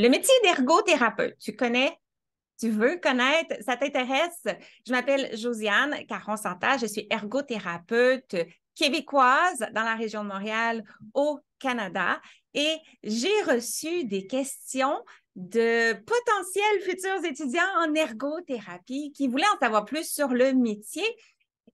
Le métier d'ergothérapeute, tu connais? Tu veux connaître? Ça t'intéresse? Je m'appelle Josiane Caron-Santa, je suis ergothérapeute québécoise dans la région de Montréal au Canada et j'ai reçu des questions de potentiels futurs étudiants en ergothérapie qui voulaient en savoir plus sur le métier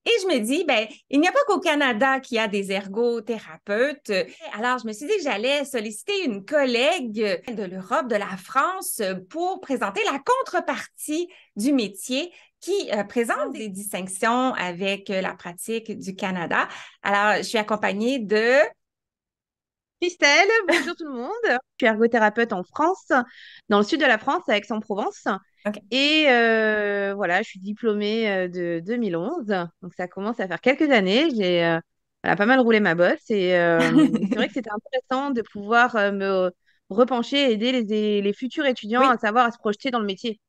et je me dis, ben, il n'y a pas qu'au Canada qu'il y a des ergothérapeutes. Alors, je me suis dit que j'allais solliciter une collègue de l'Europe, de la France, pour présenter la contrepartie du métier qui euh, présente ah des distinctions avec euh, la pratique du Canada. Alors, je suis accompagnée de... Christelle, bonjour tout le monde. Je suis ergothérapeute en France, dans le sud de la France, à Aix-en-Provence. Et euh, voilà, je suis diplômée euh, de 2011. Donc, ça commence à faire quelques années. J'ai euh, pas mal roulé ma bosse. Et c'est vrai que c'était intéressant de pouvoir me repencher et aider les, futurs étudiants à savoir à se projeter dans le métier.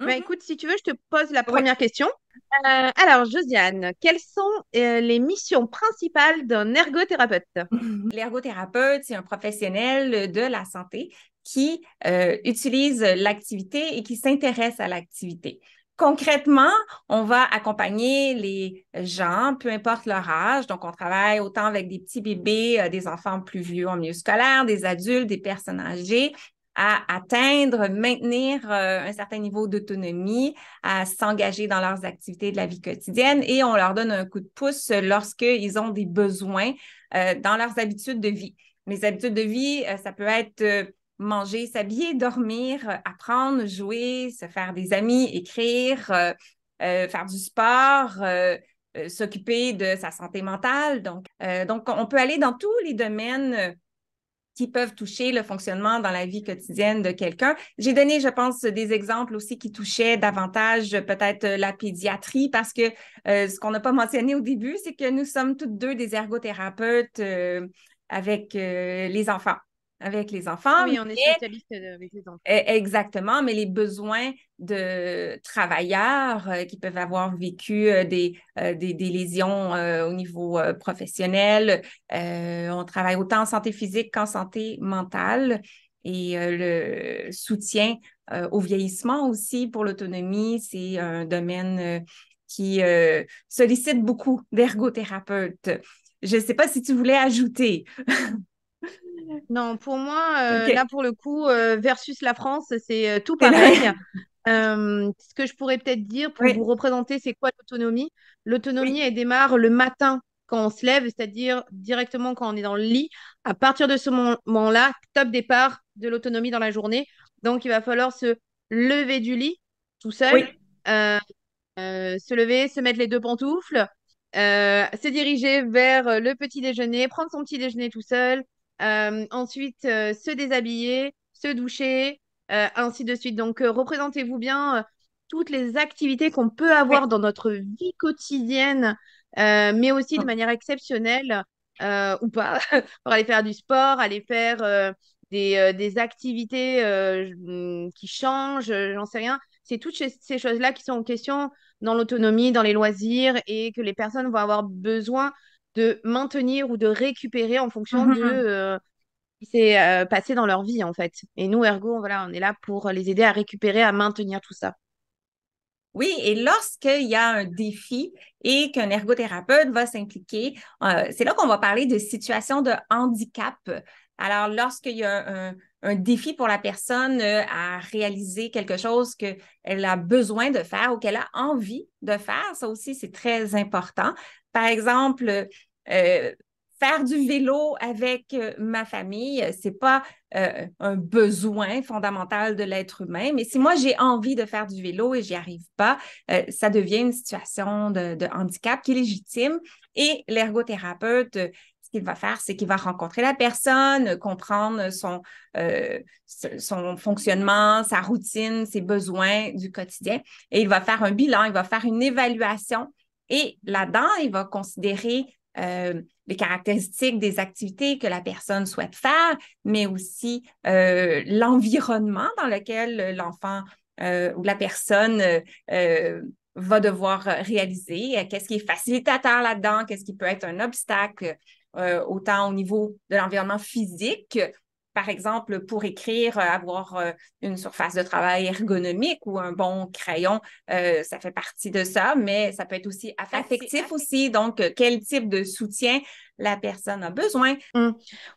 Bah, mhm. écoute, si tu veux, je te pose la première question. alors, Josiane, quelles sont les missions principales d'un ergothérapeute L'ergothérapeute, c'est un professionnel de la santé qui euh, utilisent l'activité et qui s'intéressent à l'activité. Concrètement, on va accompagner les gens, peu importe leur âge. Donc, on travaille autant avec des petits bébés, euh, des enfants plus vieux en milieu scolaire, des adultes, des personnes âgées, à atteindre, maintenir euh, un certain niveau d'autonomie, à s'engager dans leurs activités de la vie quotidienne et on leur donne un coup de pouce lorsqu'ils ont des besoins dans leurs habitudes de vie. Les habitudes de vie, ça peut être manger, s'habiller, dormir, euh, apprendre, jouer, se faire des amis, écrire, euh, euh, faire du sport, s'occuper de sa santé mentale. Donc, donc, on peut aller dans tous les domaines qui peuvent toucher le fonctionnement dans la vie quotidienne de quelqu'un. J'ai donné, je pense, des exemples aussi qui touchaient davantage peut-être la pédiatrie parce que ce qu'on n'a pas mentionné au début, c'est que nous sommes toutes deux des ergothérapeutes avec les enfants avec les enfants. Oui, on est euh, avec les enfants. Eh, exactement, mais les besoins de travailleurs euh, qui peuvent avoir vécu euh, des, des, des, lésions au niveau professionnel. on travaille autant en santé physique qu'en santé mentale et le soutien au vieillissement aussi pour l'autonomie, c'est un domaine qui sollicite beaucoup d'ergothérapeutes. Je ne sais pas si tu voulais ajouter. non, pour moi, euh, là pour le coup, euh, versus la France, c'est euh, tout pareil. ce que je pourrais peut-être dire pour vous représenter, c'est quoi l'autonomie L'autonomie, elle démarre le matin quand on se lève, c'est-à-dire directement quand on est dans le lit. À partir de ce moment-là, top départ de l'autonomie dans la journée. Donc, il va falloir se lever du lit tout seul, se lever, se mettre les deux pantoufles, se diriger vers le petit déjeuner, prendre son petit déjeuner tout seul, euh, ensuite, euh, se déshabiller, se doucher, euh, ainsi de suite. Donc, représentez-vous bien toutes les activités qu'on peut avoir dans notre vie quotidienne, mais aussi de ah. manière exceptionnelle ou pas, pour aller faire du sport, aller faire des, des, activités mm, qui changent, j'en sais rien. C'est toutes ces choses-là qui sont en question dans l'autonomie, dans les loisirs et que les personnes vont avoir besoin de maintenir ou de récupérer en fonction de mmh euh, ce qui s'est euh, passé dans leur vie, en fait. Et nous, ergo, voilà, on est là pour les aider à récupérer, à maintenir tout ça. Oui, et lorsqu'il y a un défi et qu'un ergothérapeute va s'impliquer, euh, c'est là qu'on va parler de situation de handicap. Alors, lorsqu'il y a un, un, défi pour la personne à réaliser quelque chose qu'elle a besoin de faire ou qu'elle a envie de faire, ça aussi, c'est très important. Par exemple, euh, faire du vélo avec euh, ma famille, euh, ce n'est pas un besoin fondamental de l'être humain, mais si moi j'ai envie de faire du vélo et j'y arrive pas, ça devient une situation de, handicap qui est légitime et l'ergothérapeute ce qu'il va faire, c'est qu'il va rencontrer la personne, comprendre son fonctionnement, sa routine, ses besoins du quotidien, et il va faire un bilan, il va faire une évaluation et là-dedans, il va considérer euh, les caractéristiques des activités que la personne souhaite faire, mais aussi euh, l'environnement dans lequel l'enfant euh, ou la personne va devoir réaliser, qu'est-ce qui est facilitateur là-dedans, qu'est-ce qui peut être un obstacle, autant au niveau de l'environnement physique par exemple, pour écrire, euh, avoir euh, une surface de travail ergonomique ou un bon crayon, euh, ça fait partie de ça, mais ça peut être aussi affectif, aussi. Donc, quel type de soutien la personne a besoin. Mmh.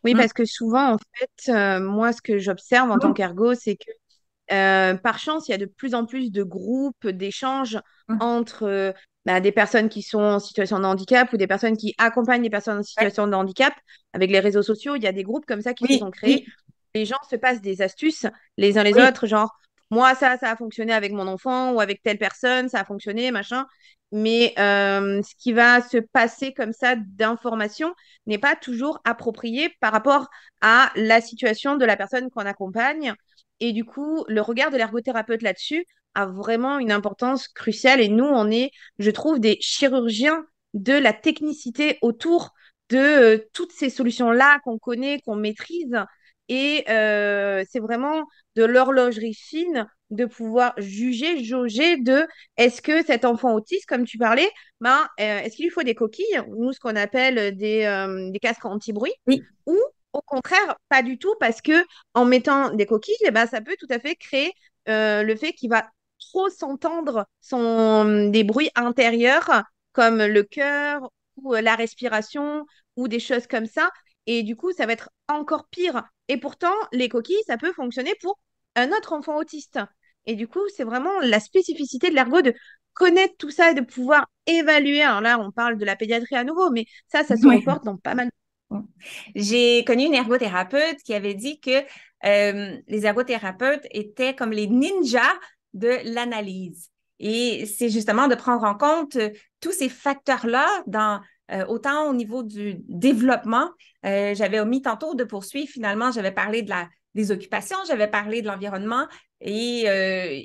Oui, mmh. parce que souvent, en fait, moi, ce que j'observe en tant mmh. qu'ergo, c'est que par chance, il y a de plus en plus de groupes d'échanges entre bah, des personnes qui sont en situation de handicap ou des personnes qui accompagnent des personnes en situation de handicap. Avec les réseaux sociaux, il y a des groupes comme ça qui sont créés. Les gens se passent des astuces les uns les autres, genre moi ça, ça a fonctionné avec mon enfant ou avec telle personne, ça a fonctionné, machin. Mais euh, ce qui va se passer comme ça d'informations n'est pas toujours approprié par rapport à la situation de la personne qu'on accompagne. Et du coup, le regard de l'ergothérapeute là-dessus a vraiment une importance cruciale et nous, on est, je trouve, des chirurgiens de la technicité autour de euh, toutes ces solutions-là qu'on connaît, qu'on maîtrise. Et euh, c'est vraiment de l'horlogerie fine de pouvoir juger, jauger de est-ce que cet enfant autiste, comme tu parlais, ben, euh, est-ce qu'il lui faut des coquilles, nous ce qu'on appelle des, des casques anti-bruit, ou au contraire, pas du tout, parce que en mettant des coquilles, eh ben, ça peut tout à fait créer le fait qu'il va trop s'entendre sont hum, des bruits intérieurs comme le cœur ou euh, la respiration ou des choses comme ça. Et du coup, ça va être encore pire. Et pourtant, les coquilles, ça peut fonctionner pour un autre enfant autiste. Et du coup, c'est vraiment la spécificité de l'ergot de connaître tout ça et de pouvoir évaluer. Alors là, on parle de la pédiatrie à nouveau, mais ça, ça se reporte dans pas mal. J'ai connu une ergothérapeute qui avait dit que euh, les ergothérapeutes étaient comme les ninjas de l'analyse. Et c'est justement de prendre en compte euh, tous ces facteurs-là dans, euh, autant au niveau du développement, euh, j'avais omis tantôt de poursuivre, finalement, j'avais parlé de la, des occupations, j'avais parlé de l'environnement et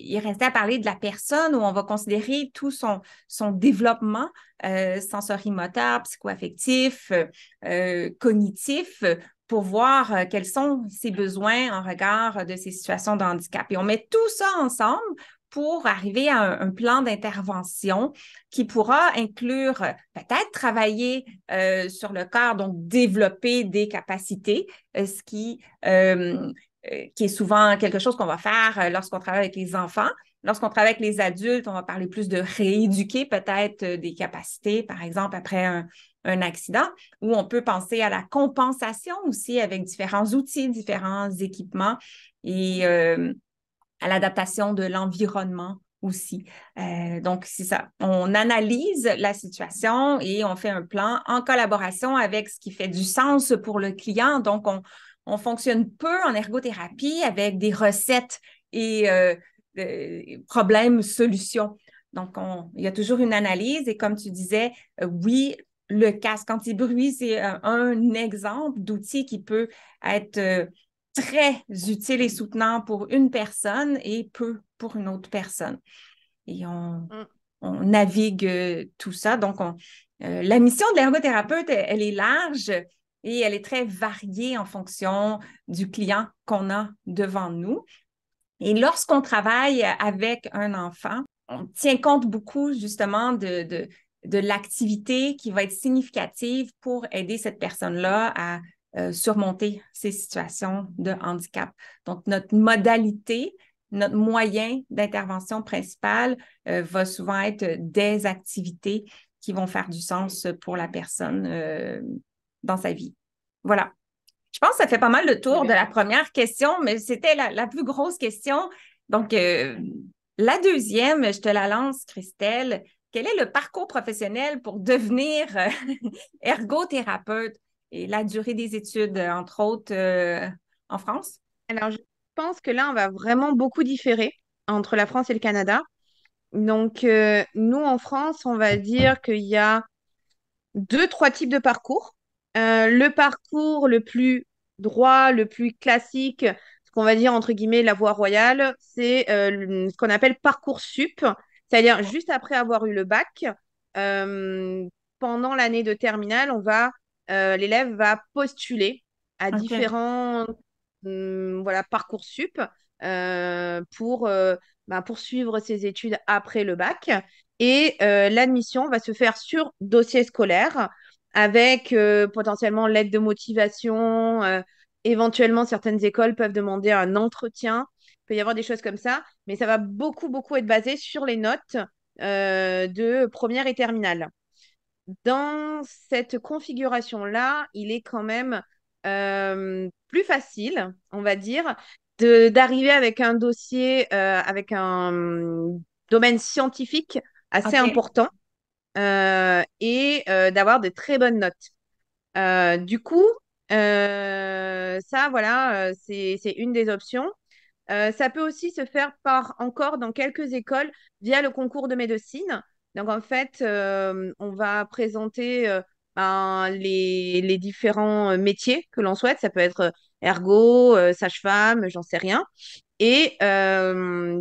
il restait à parler de la personne où on va considérer tout son, son développement sensorimoteur, psychoaffectif, cognitif, pour voir euh, quels sont ses besoins en regard de ces situations de handicap. Et on met tout ça ensemble pour arriver à un, plan d'intervention qui pourra inclure euh, peut-être travailler euh, sur le corps, donc développer des capacités, ce qui, qui est souvent quelque chose qu'on va faire lorsqu'on travaille avec les enfants. Lorsqu'on travaille avec les adultes, on va parler plus de rééduquer peut-être des capacités, par exemple, après un, un accident, ou on peut penser à la compensation aussi avec différents outils, différents équipements et euh, à l'adaptation de l'environnement aussi. Euh, donc, c'est ça. On analyse la situation et on fait un plan en collaboration avec ce qui fait du sens pour le client. Donc, on, fonctionne peu en ergothérapie avec des recettes et euh, problèmes, solutions. Donc, il y a toujours une analyse et comme tu disais, oui, le casque anti-bruit, c'est euh, un, exemple d'outil qui peut être euh, très utile et soutenant pour une personne et peu pour une autre personne. Et on, mm. navigue euh, tout ça. Donc, la mission de l'ergothérapeute, elle, est large et elle est très variée en fonction du client qu'on a devant nous. Et lorsqu'on travaille avec un enfant, on tient compte beaucoup justement de, de l'activité qui va être significative pour aider cette personne-là à euh, surmonter ces situations de handicap. Donc, notre modalité, notre moyen d'intervention principale euh, va souvent être des activités qui vont faire du sens pour la personne euh, dans sa vie. Voilà. Je pense que ça fait pas mal le tour de la première question, mais c'était la, plus grosse question. Donc, la deuxième, je te la lance, Christelle quel est le parcours professionnel pour devenir euh, ergothérapeute et la durée des études, euh, entre autres, euh, en France? Alors, je pense que là, on va vraiment beaucoup différer entre la France et le Canada. Donc, nous, en France, on va dire qu'il y a deux, trois types de parcours. le parcours le plus droit, le plus classique, ce qu'on va dire entre guillemets la voie royale, c'est ce qu'on appelle parcours sup, c'est-à-dire, juste après avoir eu le bac, euh, pendant l'année de terminale, on va, euh, l'élève va postuler à différents hum, voilà, parcours sup euh, pour ben, poursuivre ses études après le bac. Et l'admission va se faire sur dossier scolaire avec potentiellement l'aide de motivation. éventuellement, certaines écoles peuvent demander un entretien peut y avoir des choses comme ça, mais ça va beaucoup, beaucoup être basé sur les notes euh, de première et terminale. Dans cette configuration-là, il est quand même euh, plus facile, on va dire, d'arriver avec un dossier, euh, avec un hum, domaine scientifique assez important et d'avoir de très bonnes notes. du coup, ça, voilà, c'est une des options. Euh, ça peut aussi se faire par encore dans quelques écoles via le concours de médecine. Donc en fait, euh, on va présenter euh, ben, les, différents métiers que l'on souhaite. Ça peut être ergo, sage-femme, j'en sais rien. Et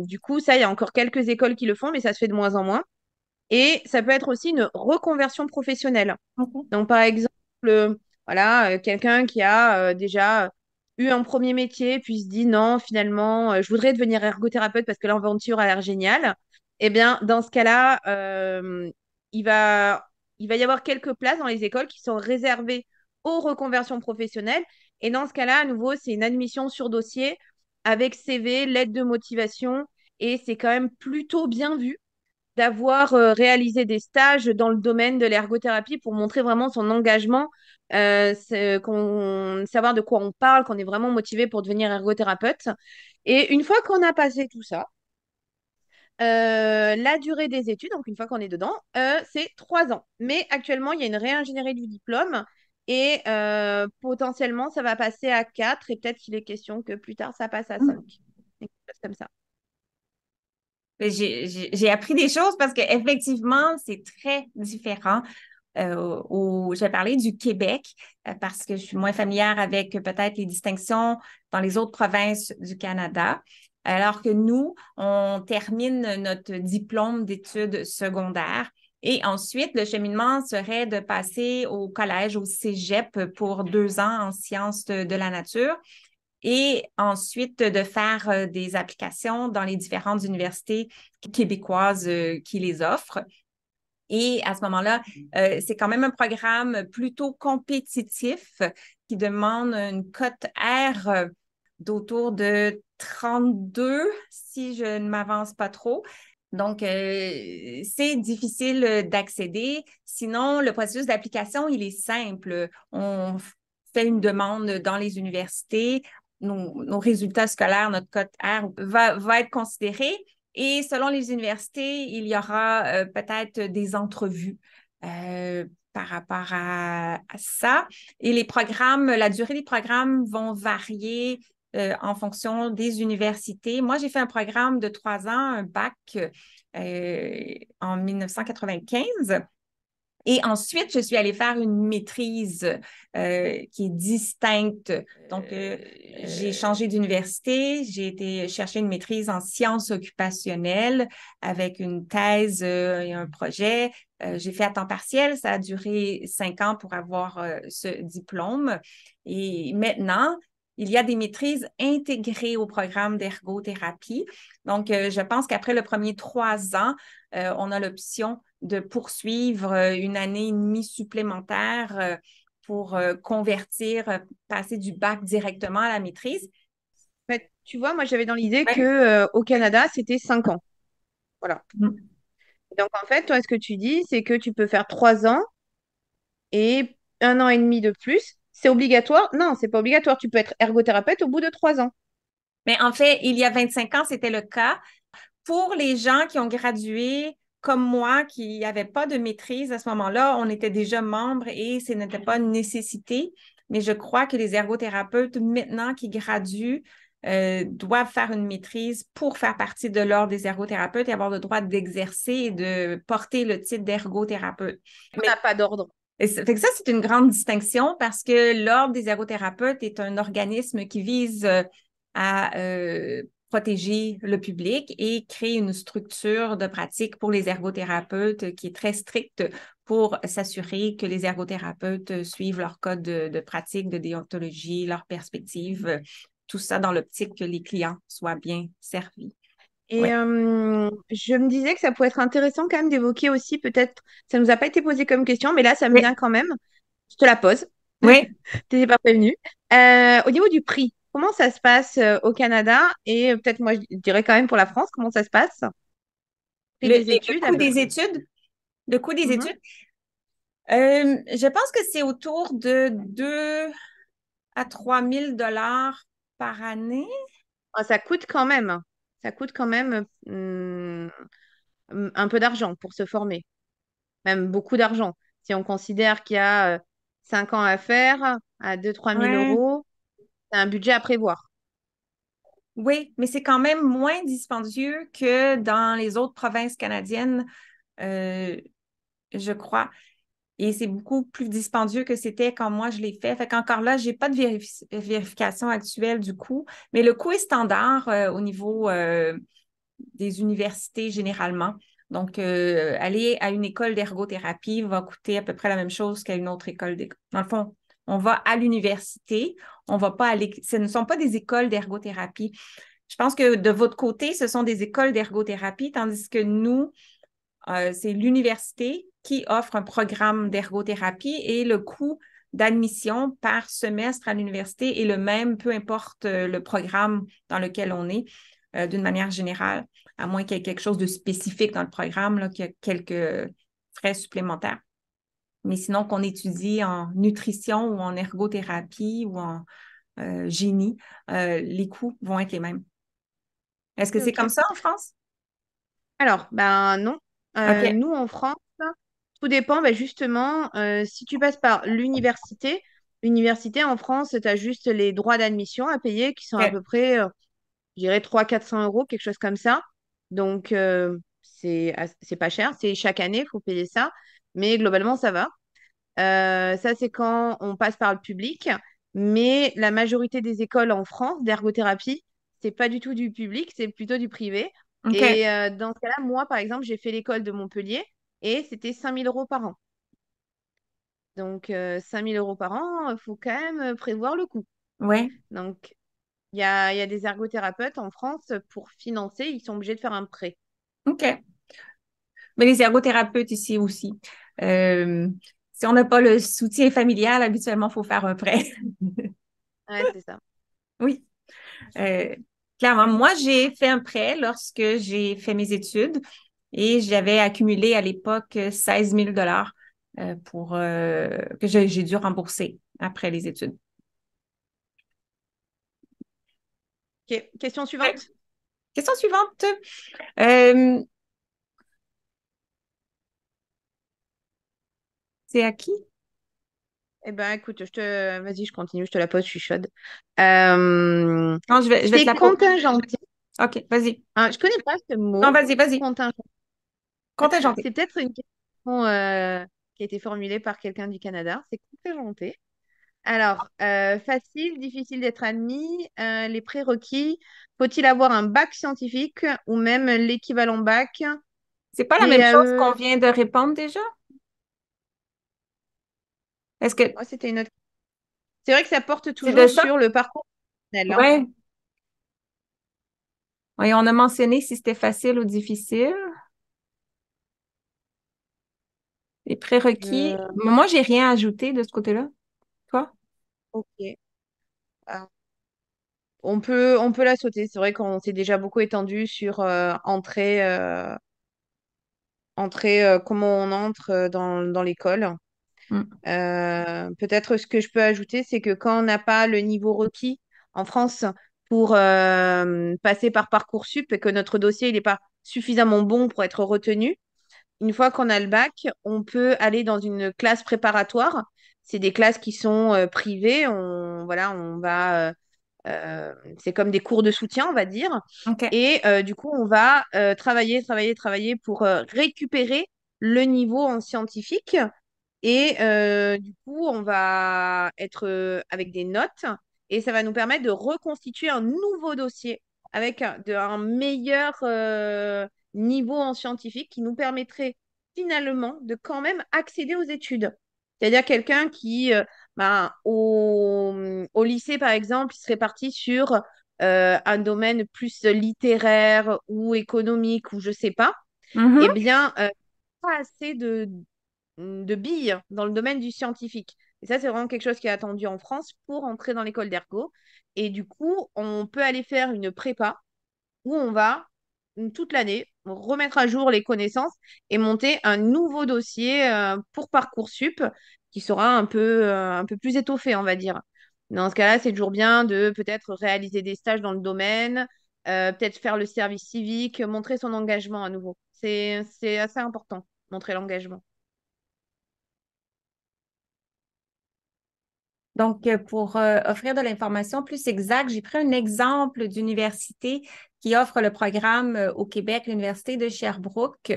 du coup, ça, il y a encore quelques écoles qui le font, mais ça se fait de moins en moins. Et ça peut être aussi une reconversion professionnelle. Mmh Donc par exemple, voilà, quelqu'un qui a déjà eu un premier métier, puis se dit non, finalement, euh, je voudrais devenir ergothérapeute parce que l'aventure a l'air géniale, eh bien, dans ce cas-là, euh, il, va, il va y avoir quelques places dans les écoles qui sont réservées aux reconversions professionnelles. Et dans ce cas-là, à nouveau, c'est une admission sur dossier avec CV, lettre de motivation, et c'est quand même plutôt bien vu d'avoir euh, réalisé des stages dans le domaine de l'ergothérapie pour montrer vraiment son engagement euh, euh, savoir de quoi on parle, qu'on est vraiment motivé pour devenir ergothérapeute. Et une fois qu'on a passé tout ça, euh, la durée des études, donc une fois qu'on est dedans, c'est trois ans. Mais actuellement, il y a une réingénierie du diplôme et potentiellement, ça va passer à quatre et peut-être qu'il est question que plus tard, ça passe à mmh. cinq. chose Comme ça. Ben, j'ai appris des choses parce que effectivement, c'est très différent. Euh, je vais parler du Québec euh, parce que je suis moins familière avec peut-être les distinctions dans les autres provinces du Canada. Alors que nous, on termine notre diplôme d'études secondaires et ensuite, le cheminement serait de passer au collège, au cégep pour deux ans en sciences de la nature et ensuite de faire euh, des applications dans les différentes universités québécoises qui les offrent. Et à ce moment-là, euh, c'est quand même un programme plutôt compétitif qui demande une cote R d'autour de 32, si je ne m'avance pas trop. Donc, euh, c'est difficile d'accéder. Sinon, le processus d'application, il est simple. On fait une demande dans les universités. Nos, résultats scolaires, notre cote R va, va être considéré. Et selon les universités, il y aura euh, peut-être des entrevues euh, par rapport à, ça. Et les programmes, la durée des programmes vont varier euh, en fonction des universités. Moi, j'ai fait un programme de trois ans, un bac en 1995. Et ensuite, je suis allée faire une maîtrise euh, qui est distincte. Donc, euh, euh, j'ai changé d'université, j'ai été chercher une maîtrise en sciences occupationnelles avec une thèse et un projet. j'ai fait à temps partiel, ça a duré cinq ans pour avoir ce diplôme. Et maintenant, il y a des maîtrises intégrées au programme d'ergothérapie. Donc, je pense qu'après le premier trois ans, on a l'option de poursuivre euh, une année et demie supplémentaire euh, pour euh, convertir, passer du bac directement à la maîtrise. tu vois, moi j'avais dans l'idée qu'au que au Canada, c'était cinq ans. Voilà. Mm. Donc en fait, toi, ce que tu dis, c'est que tu peux faire trois ans et un an et demi de plus. C'est obligatoire Non, c'est pas obligatoire. Tu peux être ergothérapeute au bout de trois ans. Mais en fait, il y a 25 ans, c'était le cas. Pour les gens qui ont gradué comme moi, qui n'avait pas de maîtrise à ce moment-là, on était déjà membre et ce n'était pas une nécessité. Mais je crois que les ergothérapeutes, maintenant qui graduent, euh, doivent faire une maîtrise pour faire partie de l'ordre des ergothérapeutes et avoir le droit d'exercer et de porter le titre d'ergothérapeute. Mais... On n'a pas d'ordre. ça, c'est une grande distinction parce que l'Ordre des ergothérapeutes est un organisme qui vise euh, à euh, protéger le public et créer une structure de pratique pour les ergothérapeutes qui est très stricte pour s'assurer que les ergothérapeutes suivent leur code de, pratique, de déontologie, leur perspective, tout ça dans l'optique que les clients soient bien servis. Et euh, je me disais que ça pourrait être intéressant quand même d'évoquer aussi peut-être, ça nous a pas été posé comme question, mais là ça me vient quand même. Je te la pose. Oui. tu n'étais pas prévenue. Euh, au niveau du prix, Comment ça se passe euh, au Canada et euh, peut-être moi je dirais quand même pour la France, comment ça se passe le, études, coût des études. des mm-hmm. études. Euh, je pense que c'est autour de 2 à 3 000 dollars par année. Ah, ça coûte quand même. Hein. Ça coûte quand même hmm, un peu d'argent pour se former. Même beaucoup d'argent. Si on considère qu'il y a 5 ans à faire, à 2-3 000 euros, c'est un budget à prévoir. Oui, mais c'est quand même moins dispendieux que dans les autres provinces canadiennes, euh, je crois. Et c'est beaucoup plus dispendieux que c'était quand moi je l'ai fait. Fait qu'encore là, je n'ai pas de vérification actuelle du coût, mais le coût est standard euh, au niveau euh, des universités généralement. Donc, aller à une école d'ergothérapie va coûter à peu près la même chose qu'à une autre école. Dans le fond, on va à l'université, on va pas aller. Ce ne sont pas des écoles d'ergothérapie. Je pense que de votre côté, ce sont des écoles d'ergothérapie, tandis que nous, euh, c'est l'université qui offre un programme d'ergothérapie et le coût d'admission par semestre à l'université est le même, peu importe euh, le programme dans lequel on est, euh, d'une manière générale, à moins qu'il y ait quelque chose de spécifique dans le programme, qu'il y ait quelques frais supplémentaires mais sinon qu'on étudie en nutrition ou en ergothérapie ou en euh, génie, euh, les coûts vont être les mêmes. Est-ce que c'est comme ça en France? Alors, ben non. Euh, nous, en France, tout dépend ben, justement si tu passes par l'université. L'université en France, tu as juste les droits d'admission à payer qui sont à peu près, je dirais, 300-400 euros, quelque chose comme ça. Donc, c'est pas cher. C'est chaque année, il faut payer ça. Mais globalement, ça va. Euh, ça, c'est quand on passe par le public. Mais la majorité des écoles en France d'ergothérapie, c'est pas du tout du public, c'est plutôt du privé. Et euh, dans ce cas-là, moi, par exemple, j'ai fait l'école de Montpellier et c'était 5000 euros par an. Donc, 5000 euh, euros par an, il faut quand même prévoir le coût. Oui. Donc, il y a, y a, des ergothérapeutes en France, pour financer, ils sont obligés de faire un prêt. OK. Mais les ergothérapeutes ici aussi. Euh, si on n'a pas le soutien familial, habituellement, il faut faire un prêt. oui, c'est ça. Oui. Euh, clairement, moi, j'ai fait un prêt lorsque j'ai fait mes études et j'avais accumulé à l'époque 16 000 dollars euh, pour que j'ai dû rembourser après les études. Question suivante. Question suivante. C'est à qui Eh ben, écoute, je te... vas-y, je continue, je te la pose, je suis chaude. Euh, non, je vais, je vais te Ok, vas-y. Ah, je connais pas ce mot. Non, vas-y, vas-y. Contingent. C'est peut-être une question euh, qui a été formulée par quelqu'un du Canada. C'est contingenté. Alors, euh, facile, difficile d'être admis, les prérequis, faut-il avoir un bac scientifique ou même l'équivalent bac C'est pas la même chose qu'on vient de répondre déjà c'est vrai que ça porte toujours sur le parcours hein. Oui. on a mentionné si c'était facile ou difficile. Les prérequis. Moi, euh. Moi, j'ai rien ajouté de ce côté-là. Toi? OK. Ah. on peut, on peut la sauter. C'est vrai qu'on s'est déjà beaucoup étendu sur euh, entrée, euh, entrer, comment on entre dans, dans l'école. Mm. Euh, peut-être ce que je peux ajouter, c'est que quand on n'a pas le niveau requis en France pour euh, passer par Parcoursup et que notre dossier n'est pas suffisamment bon pour être retenu, une fois qu'on a le bac, on peut aller dans une classe préparatoire. C'est des classes qui sont euh, privées. On, voilà, on va c'est comme des cours de soutien, on va dire. Et du coup, on va travailler, travailler, travailler pour récupérer le niveau en scientifique et euh, du coup, on va être euh, avec des notes et ça va nous permettre de reconstituer un nouveau dossier avec un, de, un meilleur euh, niveau en scientifique qui nous permettrait finalement de quand même accéder aux études. C'est-à-dire quelqu'un qui, bah, au, au, lycée par exemple, serait parti sur un domaine plus littéraire ou économique ou je sais pas, et mm-hmm. eh bien, pas assez de, Hum, de billes dans le domaine du scientifique. Et ça, c'est vraiment quelque chose qui est attendu en France pour entrer dans l'école d'ergo. Et du coup, on peut aller faire une prépa où on va hum, toute l'année remettre à jour les connaissances et monter un nouveau dossier euh, pour Parcoursup qui sera un peu, euh, un peu plus étoffé, on va dire. Dans ce cas-là, c'est toujours bien de peut-être réaliser des stages dans le domaine, euh, peut-être faire le service civique, montrer son engagement à nouveau. C'est assez important, montrer l'engagement. Donc, euh, pour euh, offrir de l'information plus exacte, j'ai pris un exemple d'université qui offre le programme euh, au Québec, l'Université de Sherbrooke.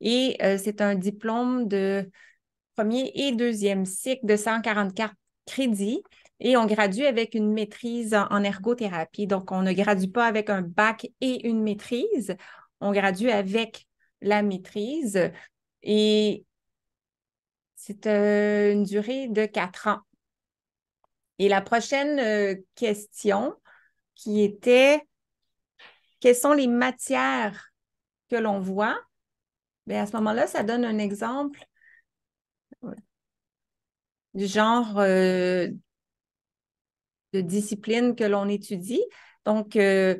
Et c'est un diplôme de premier et deuxième cycle de 144 crédits. Et on gradue avec une maîtrise en, en ergothérapie. Donc, on ne gradue pas avec un bac et une maîtrise. On gradue avec la maîtrise. Et c'est une durée de quatre ans. Et la prochaine euh, question qui était quelles sont les matières que l'on voit? Ben, à ce moment-là, ça donne un exemple du genre euh, de discipline que l'on étudie. Donc, euh,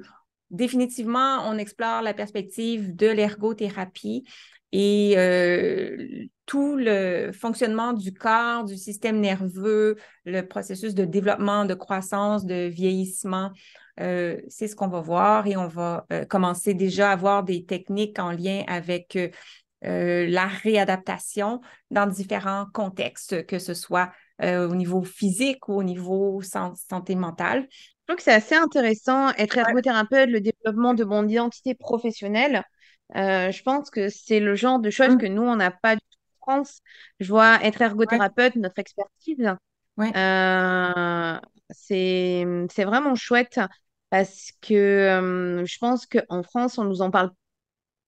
définitivement, on explore la perspective de l'ergothérapie et euh, tout le fonctionnement du corps, du système nerveux, le processus de développement, de croissance, de vieillissement, euh, c'est ce qu'on va voir et on va euh, commencer déjà à voir des techniques en lien avec la réadaptation dans différents contextes, que ce soit au niveau physique ou au niveau santé mentale. Je trouve que c'est assez intéressant être ergothérapeute, le développement de mon identité professionnelle. Euh, je pense que c'est le genre de choses mmh. que nous, on n'a pas du tout en France. Je vois être ergothérapeute, notre expertise. Ouais. Euh, c'est vraiment chouette parce que euh, je pense qu'en France, on ne nous en parle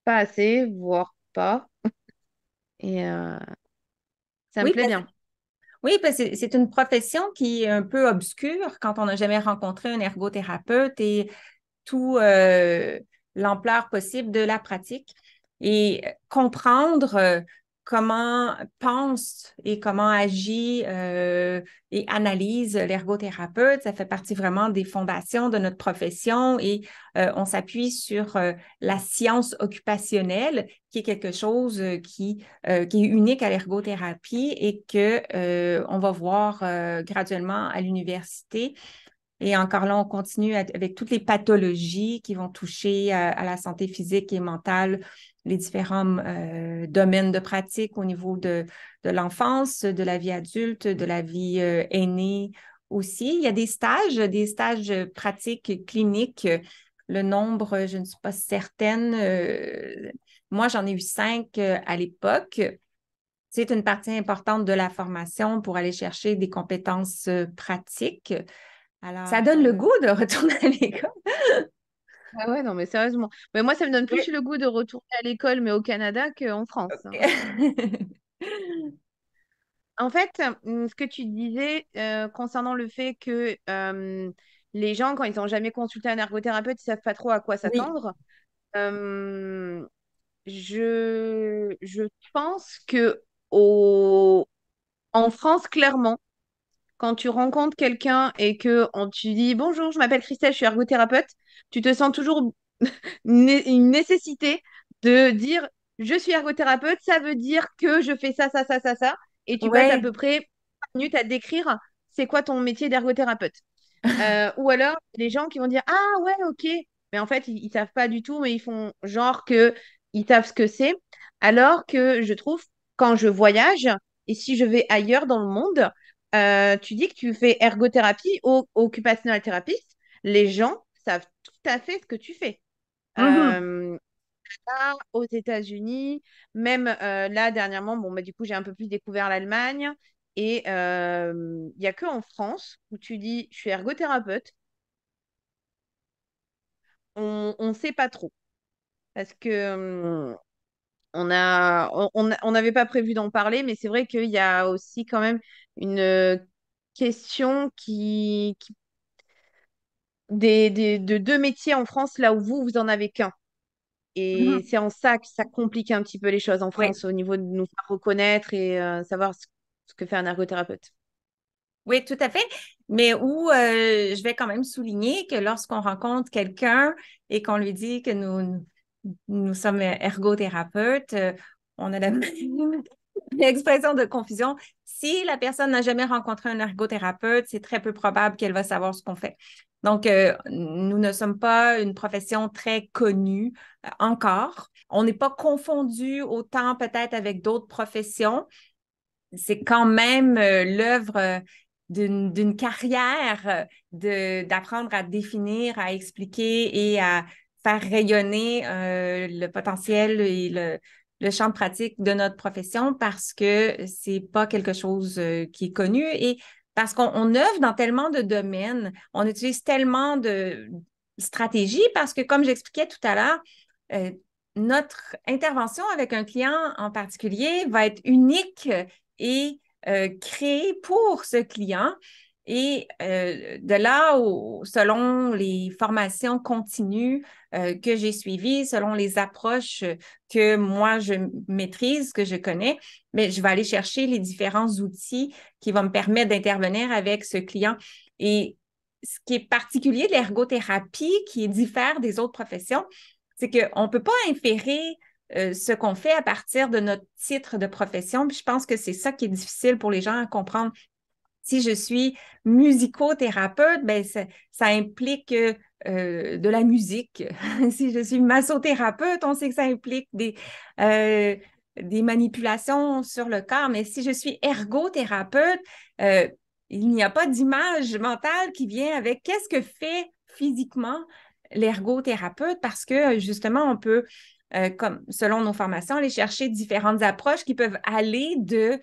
pas assez, voire pas. Et ça me plaît bien. Oui, parce que c'est une profession qui est un peu obscure quand on n'a jamais rencontré un ergothérapeute et tout, l'ampleur possible de la pratique et euh, comprendre euh, comment pense et comment agit euh, et analyse l'ergothérapeute. Ça fait partie vraiment des fondations de notre profession et on s'appuie sur la science occupationnelle qui est quelque chose qui, qui est unique à l'ergothérapie et que on va voir graduellement à l'université et encore là, on continue avec toutes les pathologies qui vont toucher euh, à, la santé physique et mentale, les différents euh, domaines de pratique au niveau de, l'enfance, de la vie adulte, de la vie euh, aînée aussi. Il y a des stages, des stages pratiques cliniques. Le nombre, je ne suis pas certaine. moi, j'en ai eu cinq à l'époque. C'est une partie importante de la formation pour aller chercher des compétences pratiques. Ça donne le euh, goût de retourner à l'école. Ah ouais, non, mais sérieusement. Mais moi, ça me donne plus le goût de retourner à l'école, mais au Canada qu'en France. Hein. en fait, mmh, ce que tu disais euh, concernant le fait que les gens, quand ils n'ont jamais consulté un ergothérapeute, ils ne savent pas trop à quoi s'attendre. je, je pense que au... en France, clairement, quand tu rencontres quelqu'un et que on, tu dis bonjour, je m'appelle Christelle, je suis ergothérapeute, tu te sens toujours une nécessité de dire je suis ergothérapeute, ça veut dire que je fais ça, ça, ça, ça, ça. Et tu passes à peu près une minutes à décrire c'est quoi ton métier d'ergothérapeute. Euh, ou alors, les gens qui vont dire ah ouais, ok. Mais en fait, ils ne savent pas du tout, mais ils font genre que ils savent ce que c'est. Alors que je trouve, quand je voyage, et si je vais ailleurs dans le monde, euh, tu dis que tu fais ergothérapie ou occupational therapist, Les gens savent tout à fait ce que tu fais. Mm-hmm. Euh, aux États-Unis, même euh, là dernièrement, bon, bah, du coup, j'ai un peu plus découvert l'Allemagne. Et il n'y a que en France où tu dis je suis ergothérapeute. On ne sait pas trop. Parce que hum, on n'avait pas prévu d'en parler, mais c'est vrai qu'il y a aussi quand même une euh, question qui, qui... Des, des, de deux métiers en France là où vous, vous en avez qu'un. Et mm-hmm. c'est en ça que ça complique un petit peu les choses en France au niveau de nous faire reconnaître et euh, savoir ce, que fait un ergothérapeute. Oui, tout à fait. Mais où euh, je vais quand même souligner que lorsqu'on rencontre quelqu'un et qu'on lui dit que nous, nous sommes ergothérapeutes, on a la même expression de confusion. Si la personne n'a jamais rencontré un ergothérapeute, c'est très peu probable qu'elle va savoir ce qu'on fait. Donc, euh, nous ne sommes pas une profession très connue euh, encore. On n'est pas confondu autant peut-être avec d'autres professions. C'est quand même euh, l'œuvre d'une carrière d'apprendre à définir, à expliquer et à faire rayonner le potentiel et le, le champ de pratique de notre profession parce que ce n'est pas quelque chose euh, qui est connu et parce qu'on œuvre dans tellement de domaines, on utilise tellement de stratégies parce que, comme j'expliquais tout à l'heure, euh, notre intervention avec un client en particulier va être unique et euh, créée pour ce client. Et euh, de là, selon les formations continues euh, que j'ai suivies, selon les approches que moi je maîtrise, que je connais, mais je vais aller chercher les différents outils qui vont me permettre d'intervenir avec ce client. Et ce qui est particulier de l'ergothérapie, qui diffère des autres professions, c'est qu'on ne peut pas inférer euh, ce qu'on fait à partir de notre titre de profession. je pense que c'est ça qui est difficile pour les gens à comprendre. Si je suis musicothérapeute, ben ça, implique euh, euh, de la musique. si je suis massothérapeute, on sait que ça implique des, euh, manipulations sur le corps. Mais si je suis ergothérapeute, il n'y a pas d'image mentale qui vient avec qu'est-ce que fait physiquement l'ergothérapeute parce que justement, on peut comme selon nos formations, aller chercher différentes approches qui peuvent aller de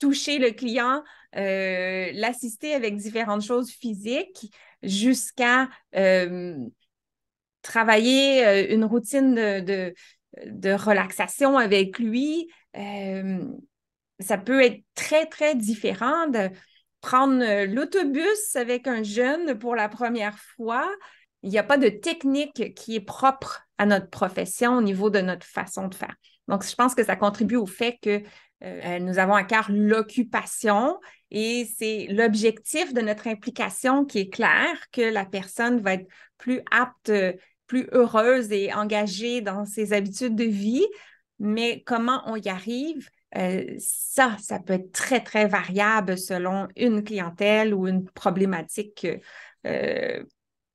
toucher le client euh, l'assister avec différentes choses physiques jusqu'à euh, travailler euh, une routine de, de, relaxation avec lui. ça peut être très, très différent de prendre l'autobus avec un jeune pour la première fois. Il n'y a pas de technique qui est propre à notre profession au niveau de notre façon de faire. Donc, je pense que ça contribue au fait que nous avons à cœur l'occupation et c'est l'objectif de notre implication qui est clair, que la personne va être plus apte, plus heureuse et engagée dans ses habitudes de vie. Mais comment on y arrive, euh, ça, ça peut être très, très variable selon une clientèle ou une problématique euh,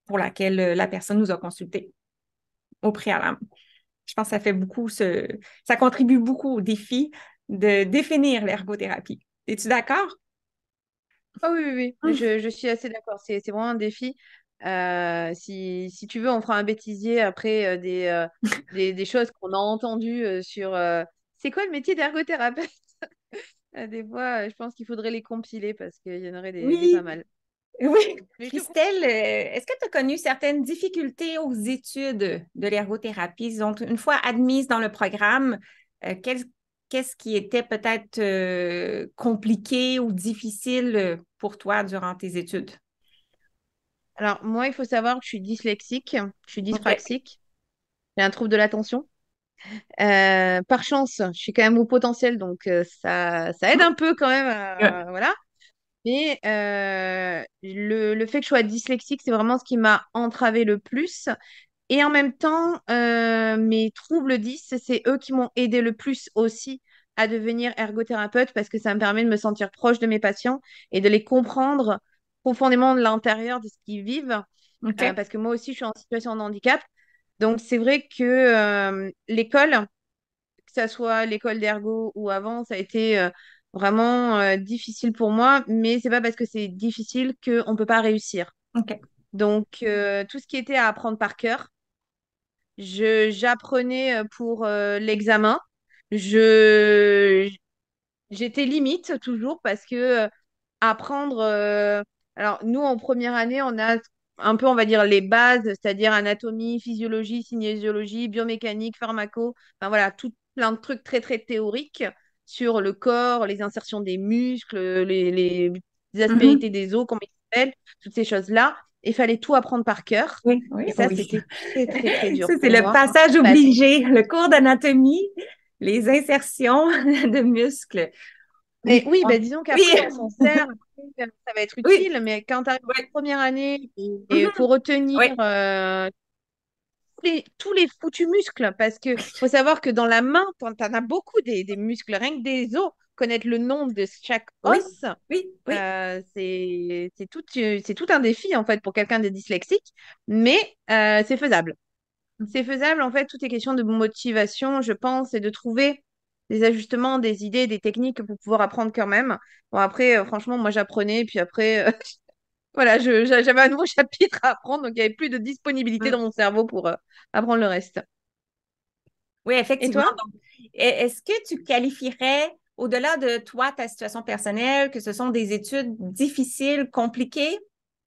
pour laquelle euh, la personne nous a consulté au préalable. Je pense que ça fait beaucoup, ça contribue beaucoup au défi de définir l'ergothérapie. Es-tu d'accord? Ah oui, oui, oui. Ah. Je, suis assez d'accord. C'est vraiment un défi. Euh, si, tu veux, on fera un bêtisier après euh, euh, des, des, choses qu'on a entendues sur c'est quoi le métier d'ergothérapeute Des fois, je pense qu'il faudrait les compiler parce qu'il y en aurait des, pas mal. Oui. Christelle, est-ce que tu as connu certaines difficultés aux études de l'ergothérapie? une fois admise dans le programme, quelles, qu'est-ce qui était peut-être euh, compliqué ou difficile euh, pour toi durant tes études? Alors, moi, il faut savoir que je suis dyslexique, je suis dyspraxique, j'ai un trouble de l'attention. Euh, par chance, je suis quand même au potentiel, donc ça, aide un peu quand même. Voilà. Mais le, fait que je sois dyslexique, c'est vraiment ce qui m'a entravé le plus. Et en même temps, euh, mes troubles 10, c'est eux qui m'ont aidé le plus aussi à devenir ergothérapeute parce que ça me permet de me sentir proche de mes patients et de les comprendre profondément de l'intérieur de ce qu'ils vivent. Euh, parce que moi aussi, je suis en situation de handicap. Donc, c'est vrai que euh, l'école, que ce soit l'école d'ergo ou avant, ça a été vraiment difficile pour moi. Mais c'est pas parce que c'est difficile qu'on ne peut pas réussir. Donc, tout ce qui était à apprendre par cœur, j'apprenais euh, pour euh, l'examen. Je j'étais limite toujours parce que euh, apprendre. alors nous en première année, on a un peu, on va dire, les bases, c'est-à-dire anatomie, physiologie, kinésiologie, biomécanique, pharmaco. Enfin voilà, tout plein de trucs très très théoriques sur le corps, les insertions des muscles, les, mm-hmm. aspérités des os, comment ils s'appellent, toutes ces choses là il fallait tout apprendre par cœur. et ça, c'était très, très, dur. C'est le passage obligé, le cours d'anatomie, les insertions de muscles. Mais oui, bah disons qu'après, on s'en sert, ça va être utile, mais quand tu arrives à la première année, il faut mm-hmm. retenir euh, tous, les, tous, foutus muscles, parce qu'il faut savoir que dans la main, tu en as beaucoup des, des muscles, rien que des os connaître le nom de chaque os, oui, oui, euh, c'est tout, un défi en fait pour quelqu'un de dyslexique, mais euh, c'est faisable. Mm. C'est faisable en fait, tout est question de motivation, je pense, et de trouver des ajustements, des idées, des techniques pour pouvoir apprendre quand même. Bon, après, euh, franchement, moi j'apprenais, puis après, euh, voilà, j'avais un nouveau chapitre à apprendre, donc il n'y avait plus de disponibilité mm. dans mon cerveau pour apprendre le reste. Oui, effectivement. Est-ce que tu qualifierais au-delà de toi, ta situation personnelle, que ce sont des études difficiles, compliquées,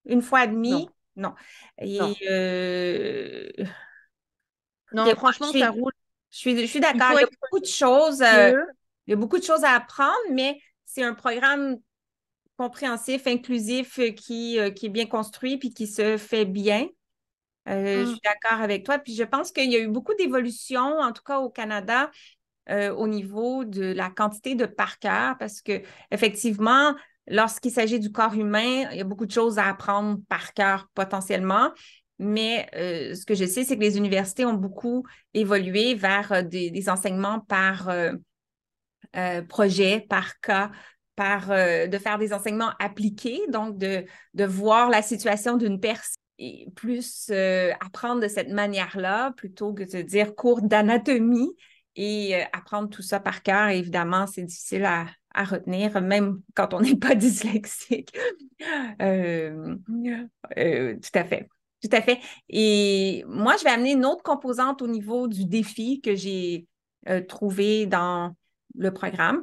une fois admis, non. non. non. Euh, franchement, ça roule. Je suis, d'accord. Il, y a beaucoup de choses. Euh, il y a beaucoup de choses à apprendre, mais c'est un programme compréhensif, inclusif, euh, qui, est bien construit puis qui se fait bien. Je mmh. suis d'accord avec toi. Puis je pense qu'il y a eu beaucoup d'évolutions, en tout cas au Canada, euh, au niveau de la quantité de par cœur parce que effectivement, lorsqu'il s'agit du corps humain, il y a beaucoup de choses à apprendre par cœur potentiellement. Mais euh, ce que je sais, c'est que les universités ont beaucoup évolué vers euh, des, enseignements par projet, par cas, par de faire des enseignements appliqués, donc de, de voir la situation d'une personne et plus apprendre de cette manière-là plutôt que de dire cours d'anatomie et euh, apprendre tout ça par cœur, évidemment, c'est difficile à, retenir, même quand on n'est pas dyslexique. Euh, euh, tout à fait. Tout à fait. Et moi, je vais amener une autre composante au niveau du défi que j'ai trouvé dans le programme.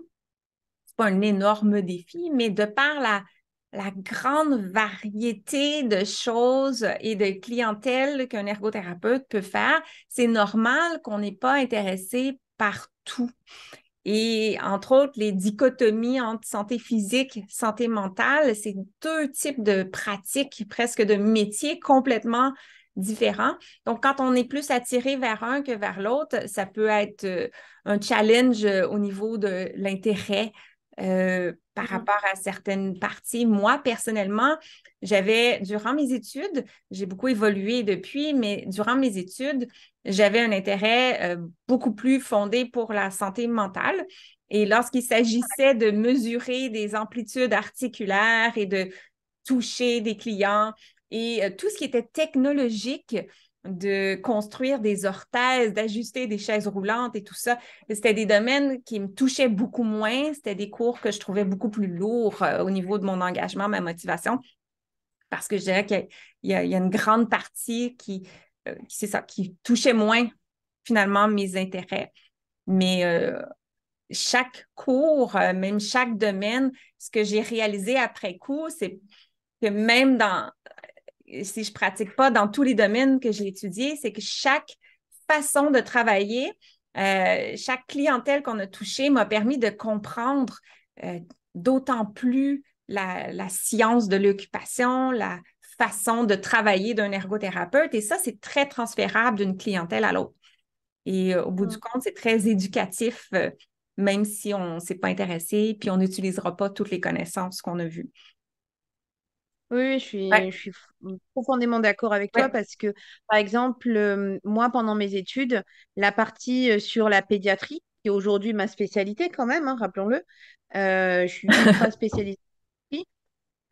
Ce n'est pas un énorme défi, mais de par la, la grande variété de choses et de clientèles qu'un ergothérapeute peut faire, c'est normal qu'on n'est pas intéressé par tout. Et entre autres, les dichotomies entre santé physique, santé mentale, c'est deux types de pratiques, presque de métiers complètement différents. Donc, quand on est plus attiré vers un que vers l'autre, ça peut être euh, un challenge au niveau de l'intérêt euh, par mm-hmm. rapport à certaines parties. Moi, personnellement, j'avais, durant mes études, j'ai beaucoup évolué depuis, mais durant mes études, j'avais un intérêt euh, beaucoup plus fondé pour la santé mentale. Et lorsqu'il s'agissait de mesurer des amplitudes articulaires et de toucher des clients et euh, tout ce qui était technologique, de construire des orthèses, d'ajuster des chaises roulantes et tout ça. C'était des domaines qui me touchaient beaucoup moins. C'était des cours que je trouvais beaucoup plus lourds euh, au niveau de mon engagement, ma motivation. Parce que je dirais qu'il y, a une grande partie euh, qui, c'est ça, qui touchait moins finalement mes intérêts. Mais euh, chaque cours, même chaque domaine, ce que j'ai réalisé après coup, c'est que même dans si je pratique pas dans tous les domaines que j'ai étudiés, c'est que chaque façon de travailler, euh, chaque clientèle qu'on a touchée m'a permis de comprendre euh, d'autant plus la, science de l'occupation, la façon de travailler d'un ergothérapeute. Et ça, c'est très transférable d'une clientèle à l'autre. Et euh, au bout du mm. compte, c'est très éducatif, même si on ne s'est pas intéressé, puis on n'utilisera pas toutes les connaissances qu'on a vues. Oui, je suis, profondément d'accord avec toi parce que, par exemple, moi, pendant mes études, la partie sur la pédiatrie, qui est aujourd'hui ma spécialité quand même, hein, rappelons-le, je suis très spécialisée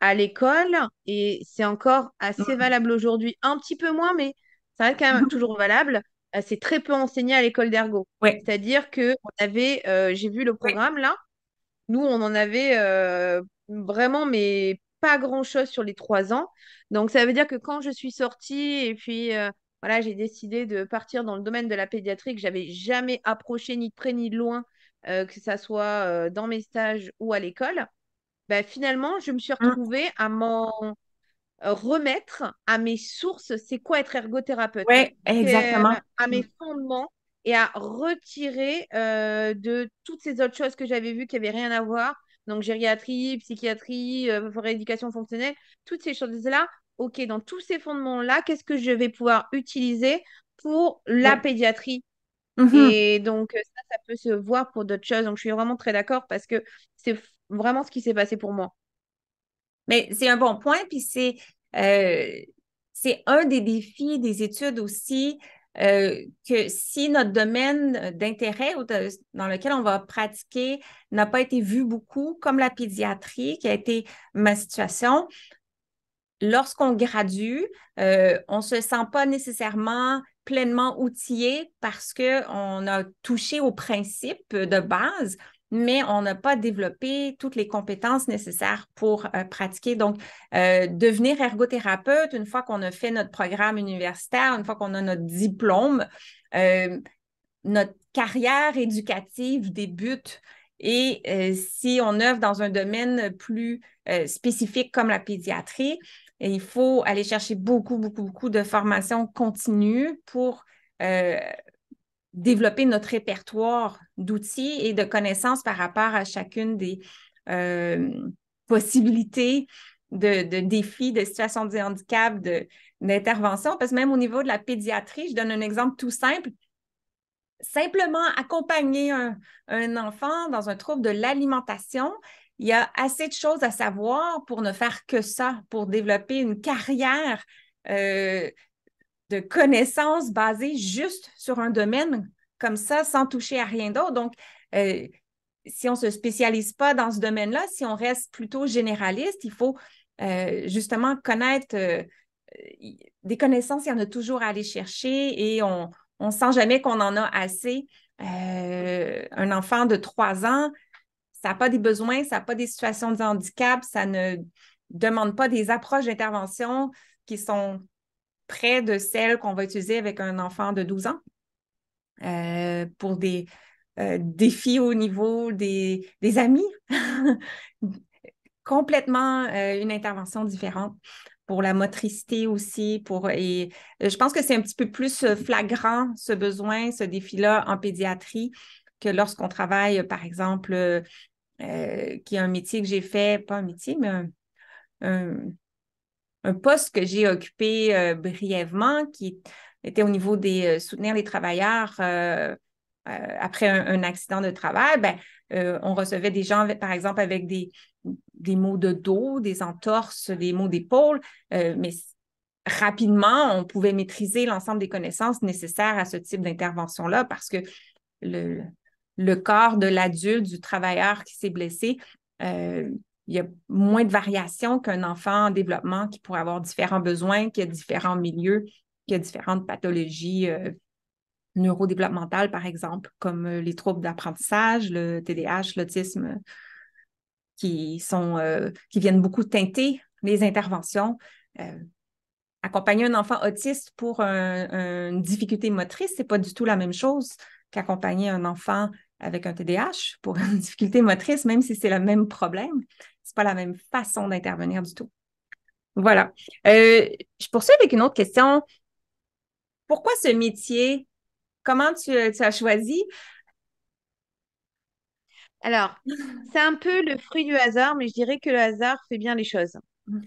à l'école et c'est encore assez valable aujourd'hui. Un petit peu moins, mais ça reste quand même toujours valable. c'est très peu enseigné à l'école d'Ergo. C'est-à-dire que on avait, j'ai vu le programme là, nous on en avait vraiment mais pas grand-chose sur les trois ans. Donc, ça veut dire que quand je suis sortie et puis euh, voilà, j'ai décidé de partir dans le domaine de la pédiatrie que j'avais jamais approché ni de près ni de loin, euh, que ça soit euh, dans mes stages ou à l'école, ben, finalement, je me suis mmh. retrouvée à m'en remettre à mes sources, c'est quoi être ergothérapeute Oui, exactement. À mes mmh. fondements et à retirer de toutes ces autres choses que j'avais vues qui n'avaient rien à voir, donc gériatrie, psychiatrie, euh, rééducation fonctionnelle, toutes ces choses-là, ok, dans tous ces fondements-là, qu'est-ce que je vais pouvoir utiliser pour la pédiatrie mhm. Et donc, euh, ça, ça peut se voir pour d'autres choses. Donc, je suis vraiment très d'accord parce que c'est vraiment ce qui s'est passé pour moi. Mais c'est un bon point, puis c'est euh, un des défis des études aussi, euh, que si notre domaine d'intérêt dans lequel on va pratiquer n'a pas été vu beaucoup, comme la pédiatrie, qui a été ma situation, lorsqu'on gradue, euh, on ne se sent pas nécessairement pleinement outillé parce qu'on a touché aux principes de base, mais on n'a pas développé toutes les compétences nécessaires pour euh, pratiquer. Donc, euh, devenir ergothérapeute, une fois qu'on a fait notre programme universitaire, une fois qu'on a notre diplôme, euh, notre carrière éducative débute. Et si on œuvre dans un domaine plus spécifique comme la pédiatrie, il faut aller chercher beaucoup, beaucoup, beaucoup de formations continues pour développer notre répertoire d'outils et de connaissances par rapport à chacune des euh, possibilités de, défis, de situations de handicap, d'intervention. Parce que même au niveau de la pédiatrie, je donne un exemple tout simple. Simplement accompagner un, enfant dans un trouble de l'alimentation, il y a assez de choses à savoir pour ne faire que ça, pour développer une carrière euh, de connaissances basées juste sur un domaine comme ça sans toucher à rien d'autre. Donc, euh, si on ne se spécialise pas dans ce domaine-là, si on reste plutôt généraliste, il faut euh, justement connaître euh, des connaissances, il y en a toujours à aller chercher et on ne sent jamais qu'on en a assez. un enfant de 3 ans, ça n'a pas des besoins, ça n'a pas des situations de handicap, ça ne demande pas des approches d'intervention qui sont près de celles qu'on va utiliser avec un enfant de 12 ans. Euh, pour des euh, défis au niveau des, amis. Complètement euh, une intervention différente pour la motricité aussi. Pour, et je pense que c'est un petit peu plus flagrant ce besoin, ce défi-là en pédiatrie que lorsqu'on travaille, par exemple, qui est un métier que j'ai fait, pas un métier, mais un, poste que j'ai occupé brièvement qui était au niveau des euh, soutenir les travailleurs euh, euh, après un, accident de travail, ben, on recevait des gens, par exemple, avec des, des maux de dos, des entorses, des maux d'épaule, mais rapidement, on pouvait maîtriser l'ensemble des connaissances nécessaires à ce type d'intervention-là parce que le, corps de l'adulte, du travailleur qui s'est blessé, il y a moins de variations qu'un enfant en développement qui pourrait avoir différents besoins, qui a différents milieux, y a différentes pathologies euh, neurodéveloppementales, par exemple, comme euh, les troubles d'apprentissage, le TDAH, l'autisme, qui, sont, euh, qui viennent beaucoup teinter les interventions. accompagner un enfant autiste pour une difficulté motrice, ce n'est pas du tout la même chose qu'accompagner un enfant avec un TDAH pour une difficulté motrice, même si c'est le même problème. Ce n'est pas la même façon d'intervenir du tout. Voilà. je poursuis avec une autre question pourquoi ce métier? Comment tu, as choisi? Alors, c'est un peu le fruit du hasard, mais je dirais que le hasard fait bien les choses. Mm.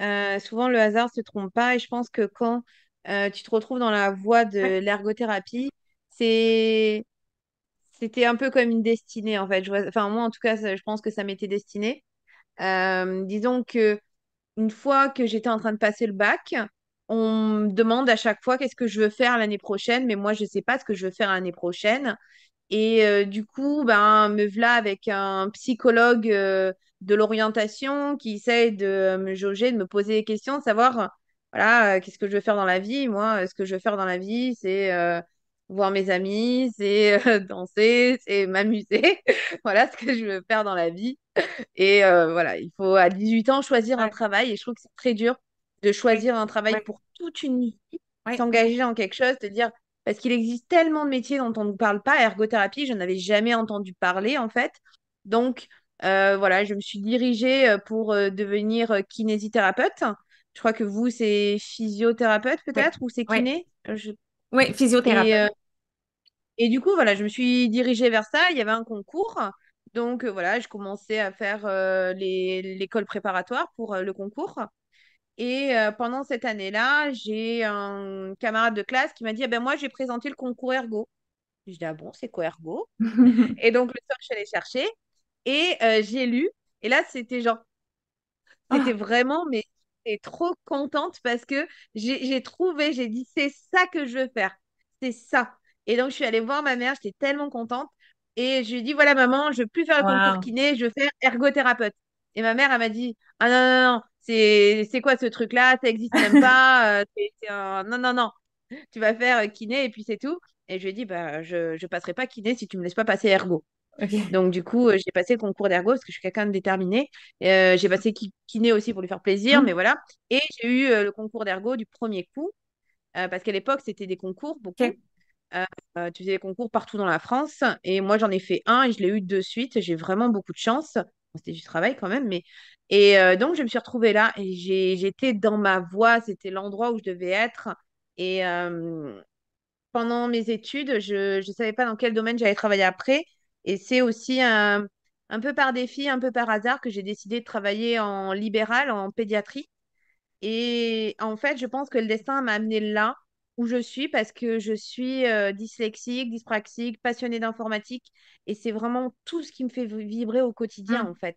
Euh, souvent, le hasard ne se trompe pas et je pense que quand euh, tu te retrouves dans la voie de l'ergothérapie, c'est... C'était un peu comme une destinée, en fait. Enfin, moi, en tout cas, je pense que ça m'était destiné. Euh, disons que une fois que j'étais en train de passer le bac, on me demande à chaque fois qu'est-ce que je veux faire l'année prochaine, mais moi, je ne sais pas ce que je veux faire l'année prochaine. Et euh, du coup, ben, me voilà avec un psychologue euh, de l'orientation qui essaye de euh, me jauger, de me poser des questions, de savoir, voilà, qu'est-ce que je veux faire dans la vie Moi, ce que je veux faire dans la vie, c'est voir mes amis, c'est danser, c'est m'amuser. voilà ce que je veux faire dans la vie. Et voilà, il faut à 18 ans choisir un travail et je trouve que c'est très dur de choisir un travail pour toute une vie, s'engager en quelque chose, de dire parce qu'il existe tellement de métiers dont on ne parle pas. Ergothérapie, je n'avais jamais entendu parler en fait. Donc euh, voilà, je me suis dirigée euh, pour euh, devenir kinésithérapeute. Je crois que vous, c'est physiothérapeute peut-être ou c'est kiné Oui, physiothérapeute. Et, et, du coup, voilà, je me suis dirigée vers ça. Il y avait un concours. Donc voilà, je commençais à faire l'école préparatoire pour le concours. Et euh, pendant cette année-là, j'ai un camarade de classe qui m'a dit eh ben, Moi, j'ai présenté le concours Ergo. Je dis Ah bon, c'est quoi Ergo Et donc, le soir, je suis allée chercher et euh, j'ai lu. Et là, c'était genre. C'était ah. vraiment, mais j'étais trop contente parce que j'ai trouvé, j'ai dit C'est ça que je veux faire. C'est ça. Et donc, je suis allée voir ma mère, j'étais tellement contente. Et je lui ai dit Voilà, maman, je ne veux plus faire le concours kiné, je veux faire ergothérapeute. Et ma mère, elle m'a dit ah non, non, non, c'est quoi ce truc-là Ça n'existe même pas. Euh, non, non, non. Tu vas faire euh, kiné et puis c'est tout. Et je lui ai dit, bah, je ne passerai pas kiné si tu ne me laisses pas passer ergo. Donc, du coup, euh, j'ai passé le concours d'ergo parce que je suis quelqu'un de déterminé. j'ai passé kiné aussi pour lui faire plaisir, mmh. mais voilà. Et j'ai eu le concours d'ergo du premier coup parce qu'à l'époque, c'était des concours, beaucoup. tu faisais des concours partout dans la France. Et moi, j'en ai fait un et je l'ai eu de suite. J'ai vraiment beaucoup de chance. c'était du travail quand même, mais et euh, donc, je me suis retrouvée là et j'étais dans ma voie, c'était l'endroit où je devais être. Et euh, pendant mes études, je ne savais pas dans quel domaine j'allais travailler après. Et c'est aussi un, peu par défi, un peu par hasard que j'ai décidé de travailler en libéral, en pédiatrie. Et en fait, je pense que le destin m'a amené là où je suis parce que je suis euh, dyslexique, dyspraxique, passionnée d'informatique. Et c'est vraiment tout ce qui me fait vibrer au quotidien, mmh. en fait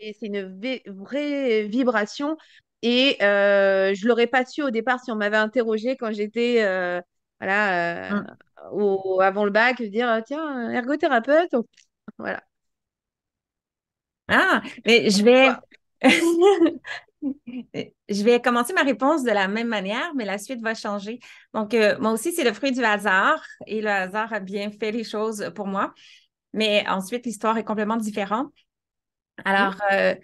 c'est une vraie vibration. Et je euh, je l'aurais pas su au départ si on m'avait interrogé quand j'étais euh, voilà, mmh. euh, avant le bac, dire tiens, ergothérapeute. Voilà. Ah, mais je vais. je vais commencer ma réponse de la même manière, mais la suite va changer. Donc, moi aussi, c'est le fruit du hasard et le hasard a bien fait les choses pour moi. Mais ensuite, l'histoire est complètement différente. Hein? Alors, euh,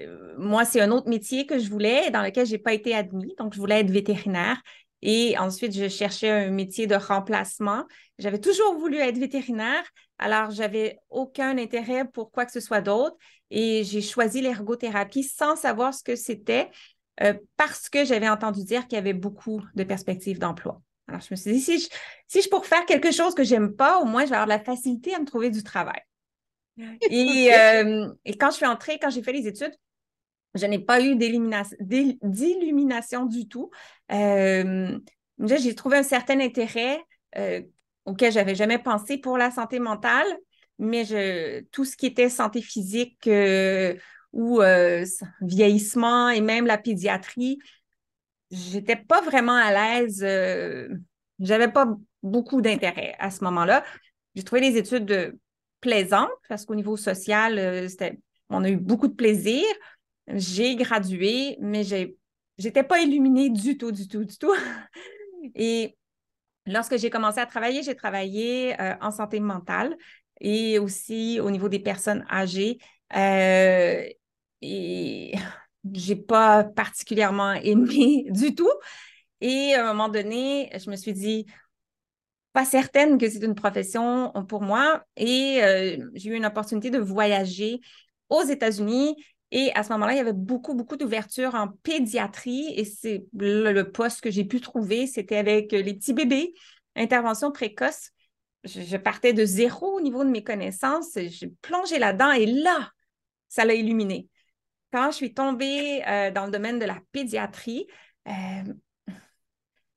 euh, moi, c'est un autre métier que je voulais, dans lequel je n'ai pas été admis. Donc, je voulais être vétérinaire. Et ensuite, je cherchais un métier de remplacement. J'avais toujours voulu être vétérinaire, alors j'avais aucun intérêt pour quoi que ce soit d'autre. Et j'ai choisi l'ergothérapie sans savoir ce que c'était euh, parce que j'avais entendu dire qu'il y avait beaucoup de perspectives d'emploi. Alors, je me suis dit, si je, si faire quelque chose que j'aime pas, au moins, je vais avoir la facilité à me trouver du travail. Euh, et, quand je suis entrée, quand j'ai fait les études, je n'ai pas eu d'illumination du tout. Euh, j'ai trouvé un certain intérêt euh, auquel auquel n'avais jamais pensé pour la santé mentale, mais tout ce qui était santé physique ou vieillissement et même la pédiatrie, je n'étais pas vraiment à l'aise. Je n'avais pas beaucoup d'intérêt à ce moment-là. J'ai trouvé les études de plaisante parce qu'au niveau social, euh, on a eu beaucoup de plaisir. J'ai gradué, mais je j'étais pas illuminée du tout, du tout, du tout. Et lorsque j'ai commencé à travailler, j'ai travaillé euh, en santé mentale et aussi au niveau des personnes âgées. Euh, et et n'ai pas particulièrement aimé du tout. Et à un moment donné, je me suis dit, pas certaine que c'est une profession pour moi et euh, j'ai eu une opportunité de voyager aux États-Unis et à ce moment-là, il y avait beaucoup, beaucoup d'ouvertures en pédiatrie et c'est le, poste que j'ai pu trouver, c'était avec les petits bébés, intervention précoce. Je, partais de zéro au niveau de mes connaissances, j'ai plongé là-dedans et là, ça l'a illuminé. Quand je suis tombée euh, dans le domaine de la pédiatrie, euh,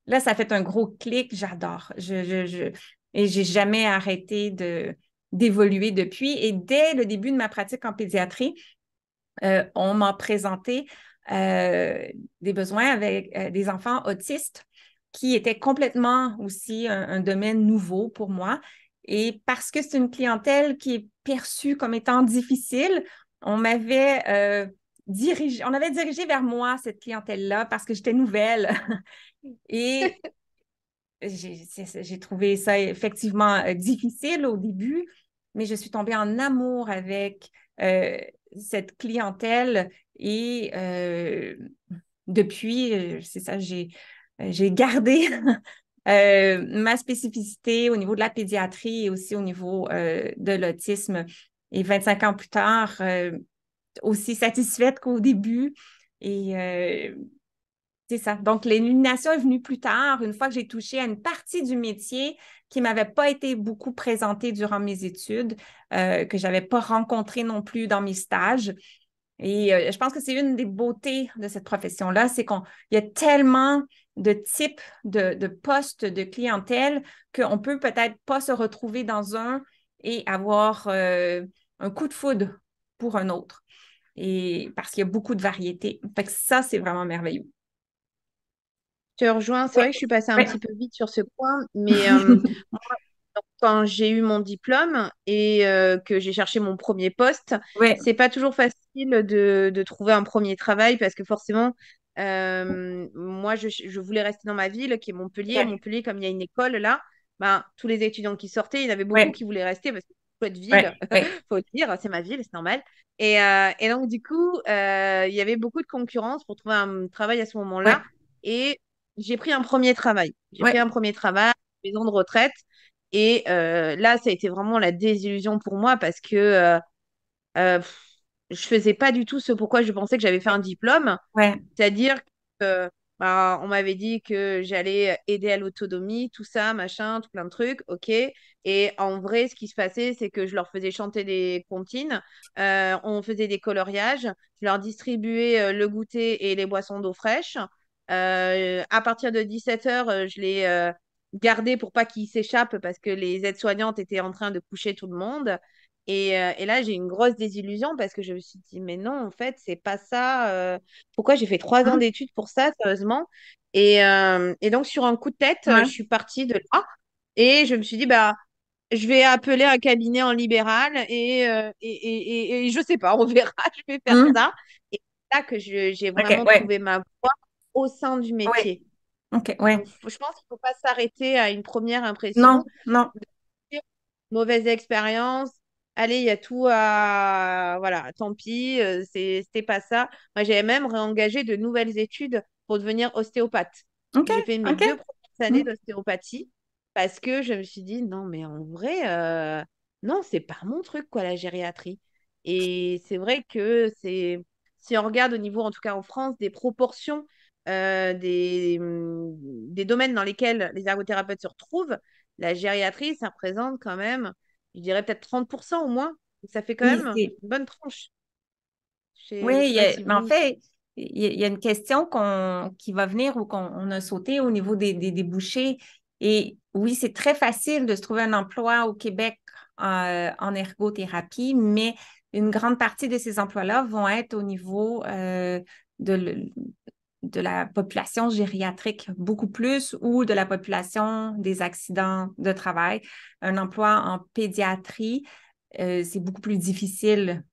là, ça fait un gros clic, j'adore. Je, je, je, et j'ai jamais arrêté de, d'évoluer depuis. Et dès le début de ma pratique en pédiatrie, euh, on m'a présenté euh, des besoins avec euh, des enfants autistes qui étaient complètement aussi un domaine nouveau pour moi. Et parce que c'est une clientèle qui est perçue comme étant difficile, on m'avait on avait dirigé vers moi cette clientèle-là parce que j'étais nouvelle. Et j'ai trouvé ça effectivement euh, difficile au début, mais je suis tombée en amour avec euh, cette clientèle et euh, depuis, c'est ça, j'ai gardé ma spécificité au niveau de la pédiatrie et aussi au niveau de l'autisme. Et 25 ans plus tard, aussi satisfaite qu'au début. Et euh, c'est ça. Donc, l'illumination est venue plus tard, une fois que j'ai touché à une partie du métier qui ne m'avait pas été beaucoup présentée durant mes études, euh, que je n'avais pas rencontrée non plus dans mes stages. Et euh, je pense que c'est une des beautés de cette profession-là, c'est qu'il y a tellement de types de, postes de clientèle qu'on ne peut peut-être pas se retrouver dans un et avoir un coup de foudre pour un autre et parce qu'il y a beaucoup de variétés. Fait ça, c'est vraiment merveilleux. Je te rejoins. C'est vrai que je suis passée un petit peu vite sur ce point, mais euh, quand j'ai eu mon diplôme et euh, que j'ai cherché mon premier poste, ouais. c'est pas toujours facile de, trouver un premier travail parce que forcément, euh, moi, je, voulais rester dans ma ville qui est Montpellier. Montpellier, comme il y a une école là, ben, tous les étudiants qui sortaient, il y en avait beaucoup qui voulaient rester parce que de ville, faut dire, c'est ma ville, c'est normal. Et, euh, et, donc, du coup, euh, il y avait beaucoup de concurrence pour trouver un travail à ce moment-là. Et j'ai pris un premier travail. J'ai pris un premier travail, maison de retraite. Et euh, là, ça a été vraiment la désillusion pour moi parce que je je faisais pas du tout ce pourquoi je pensais que j'avais fait un diplôme. C'est-à-dire que bah, on m'avait dit que j'allais euh, aider à l'autonomie, tout ça, machin, tout plein de trucs, ok. Et en vrai, ce qui se passait, c'est que je leur faisais chanter des comptines, euh, on faisait des coloriages, je leur distribuais euh, le goûter et les boissons d'eau fraîche. à partir de 17h, je les gardais pour pas qu'ils s'échappent parce que les aides-soignantes étaient en train de coucher tout le monde. Euh, et, là, j'ai une grosse désillusion parce que je me suis dit, mais non, en fait, c'est pas ça. Euh, pourquoi j'ai fait trois ans hein? d'études pour ça, sérieusement euh, et, donc, sur un coup de tête, je suis partie de là et je me suis dit, bah, je vais appeler un cabinet en libéral et, et, et je sais pas, on verra, je vais faire hein? ça. Et c'est là que j'ai vraiment trouvé ma voie au sein du métier. Ok, ouais. je pense qu'il ne faut pas s'arrêter à une première impression. Non, non. Mauvaise expérience, allez, il y a tout à. Voilà, tant pis, euh, c'était pas ça. Moi, j'avais même réengagé de nouvelles études pour devenir ostéopathe. J'ai fait mes deux premières années mm. d'ostéopathie parce que je me suis dit, non, mais en vrai, euh, non, c'est pas mon truc, quoi, la gériatrie. Et c'est vrai que c'est. Si on regarde au niveau, en tout cas en France, des proportions euh, des, des domaines dans lesquels les ergothérapeutes se retrouvent, la gériatrie, ça représente quand même je dirais peut-être 30% au moins. Ça fait quand même une bonne tranche. Oui, mais ben, en fait, il y, a une question qui va venir ou qu'on a sauté au niveau des, débouchés. Et oui, c'est très facile de se trouver un emploi au Québec euh, en ergothérapie, mais une grande partie de ces emplois-là vont être au niveau euh, de de la population gériatrique beaucoup plus ou de la population des accidents de travail. Un emploi en pédiatrie, euh, c'est beaucoup plus difficile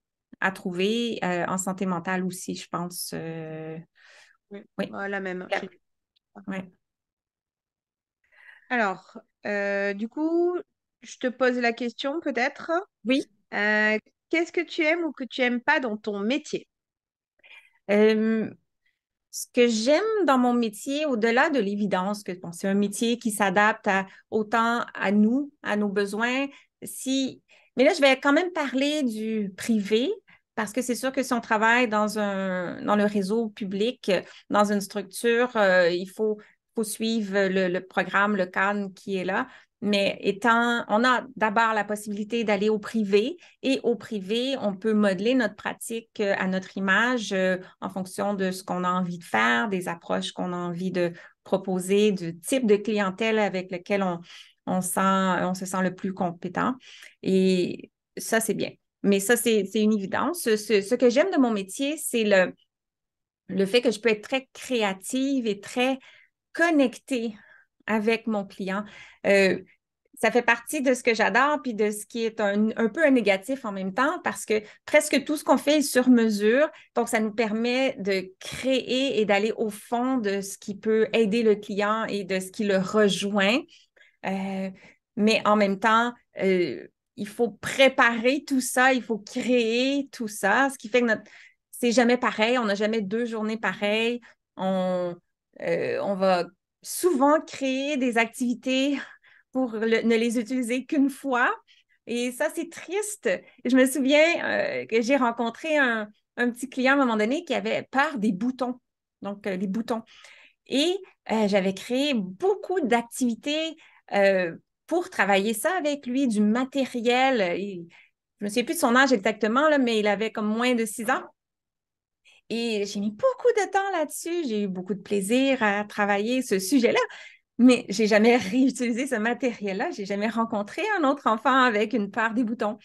à trouver. Euh, en santé mentale aussi, je pense. Euh, oui, la même. Oui. Alors, du coup, je te pose la question peut-être. Oui. Qu'est-ce que tu aimes ou que tu n'aimes pas dans ton métier? ce que j'aime dans mon métier, au-delà de l'évidence que c'est un métier qui s'adapte autant à nous, à nos besoins, si... mais là, je vais quand même parler du privé. Parce que c'est sûr que si on travaille dans, un, dans le réseau public, dans une structure, euh, il faut, poursuivre suivre le, le, programme, le CAN qui est là mais étant, on a d'abord la possibilité d'aller au privé et au privé, on peut modeler notre pratique euh, à notre image euh, en fonction de ce qu'on a envie de faire, des approches qu'on a envie de proposer, du type de clientèle avec lequel on, euh, se sent le plus compétent. Et ça, c'est bien. Mais ça, c'est une évidence. Ce, que j'aime de mon métier, c'est le, le fait que je peux être très créative et très connectée avec mon client. Euh, ça fait partie de ce que j'adore, puis de ce qui est un, peu un négatif en même temps, parce que presque tout ce qu'on fait est sur mesure. Donc, ça nous permet de créer et d'aller au fond de ce qui peut aider le client et de ce qui le rejoint. Euh, mais en même temps, euh, il faut préparer tout ça, il faut créer tout ça, ce qui fait que notre... c'est jamais pareil, on n'a jamais deux journées pareilles. On, on va souvent créer des activités pour ne les utiliser qu'une fois. Et ça, c'est triste. Je me souviens euh, que j'ai rencontré un, petit client à un moment donné qui avait peur des boutons, donc euh, des boutons. Et euh, j'avais créé beaucoup d'activités pour travailler ça avec lui, du matériel. je ne me souviens plus de son âge exactement, là, mais il avait comme moins de six ans. Et j'ai mis beaucoup de temps là-dessus. J'ai eu beaucoup de plaisir à travailler ce sujet-là. Mais j'ai jamais réutilisé ce matériel-là. J'ai jamais rencontré un autre enfant avec une part des boutons.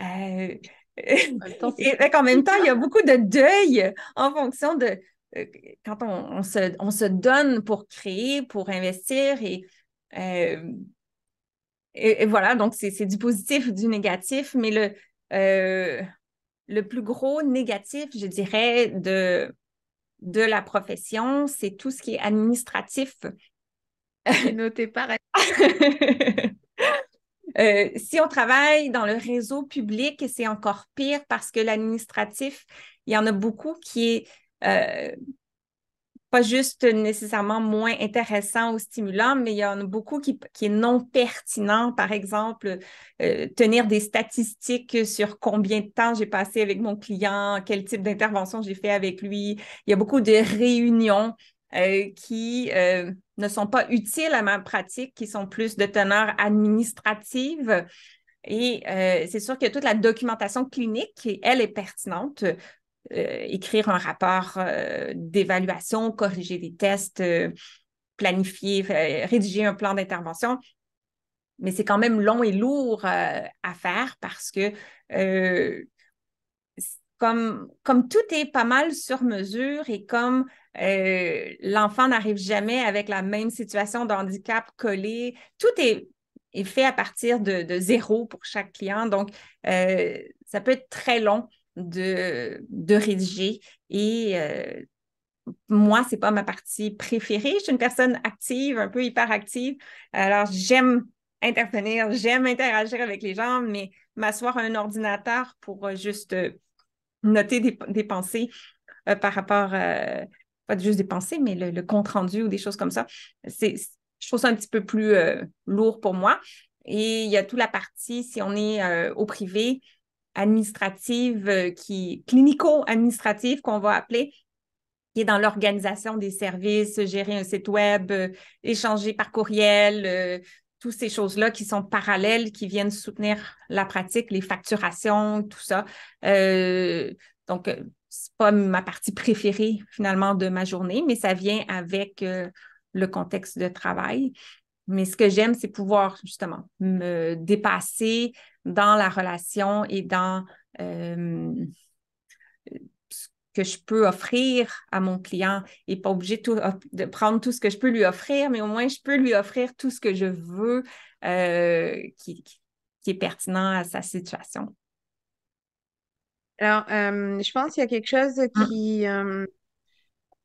Euh, en même temps, il y a beaucoup de deuil en fonction de euh, quand on, se, donne pour créer, pour investir et, euh, voilà, donc c'est du positif, du négatif, mais le, le plus gros négatif, je dirais, de, de la profession, c'est tout ce qui est administratif. Notez pareil. Euh, si on travaille dans le réseau public, c'est encore pire parce que l'administratif, il y en a beaucoup qui est euh, juste nécessairement moins intéressant ou stimulant, mais il y en a beaucoup qui, sont est non pertinent. Par exemple, euh, tenir des statistiques sur combien de temps j'ai passé avec mon client, quel type d'intervention j'ai fait avec lui. Il y a beaucoup de réunions euh, qui euh, ne sont pas utiles à ma pratique, qui sont plus de teneur administrative. Et c'est sûr que toute la documentation clinique, elle est pertinente. Euh, écrire un rapport euh, d'évaluation, corriger des tests, euh, planifier, rédiger un plan d'intervention. Mais c'est quand même long et lourd à faire parce que comme, comme, tout est pas mal sur mesure et comme l'enfant n'arrive jamais avec la même situation de handicap collé, tout est, fait à partir de, zéro pour chaque client. Donc, ça peut être très long de, rédiger et euh, moi, moi, n'est pas ma partie préférée. Je suis une personne active, un peu hyperactive. Alors, j'aime intervenir, j'aime interagir avec les gens, mais m'asseoir à un ordinateur pour euh, juste euh, noter des, pensées par rapport, pas juste des pensées, mais le, compte-rendu ou des choses comme ça, c'est, je trouve ça un petit peu plus lourd pour moi. Et il y a toute la partie, si on est au privé, administrative, euh, qui clinico-administrative qu'on va appeler, qui est dans l'organisation des services, gérer un site web, euh, échanger par courriel, euh, toutes ces choses-là qui sont parallèles, qui viennent soutenir la pratique, les facturations, tout ça. Donc, donc, c'est pas ma partie préférée finalement de ma journée, mais ça vient avec le contexte de travail. Mais ce que j'aime, c'est pouvoir justement me dépasser, dans la relation et dans euh, ce que je peux offrir à mon client et pas obligé euh, de prendre tout ce que je peux lui offrir, mais au moins je peux lui offrir tout ce que je veux euh, qui, est pertinent à sa situation. Alors, je pense qu'il y a quelque chose hein? qui,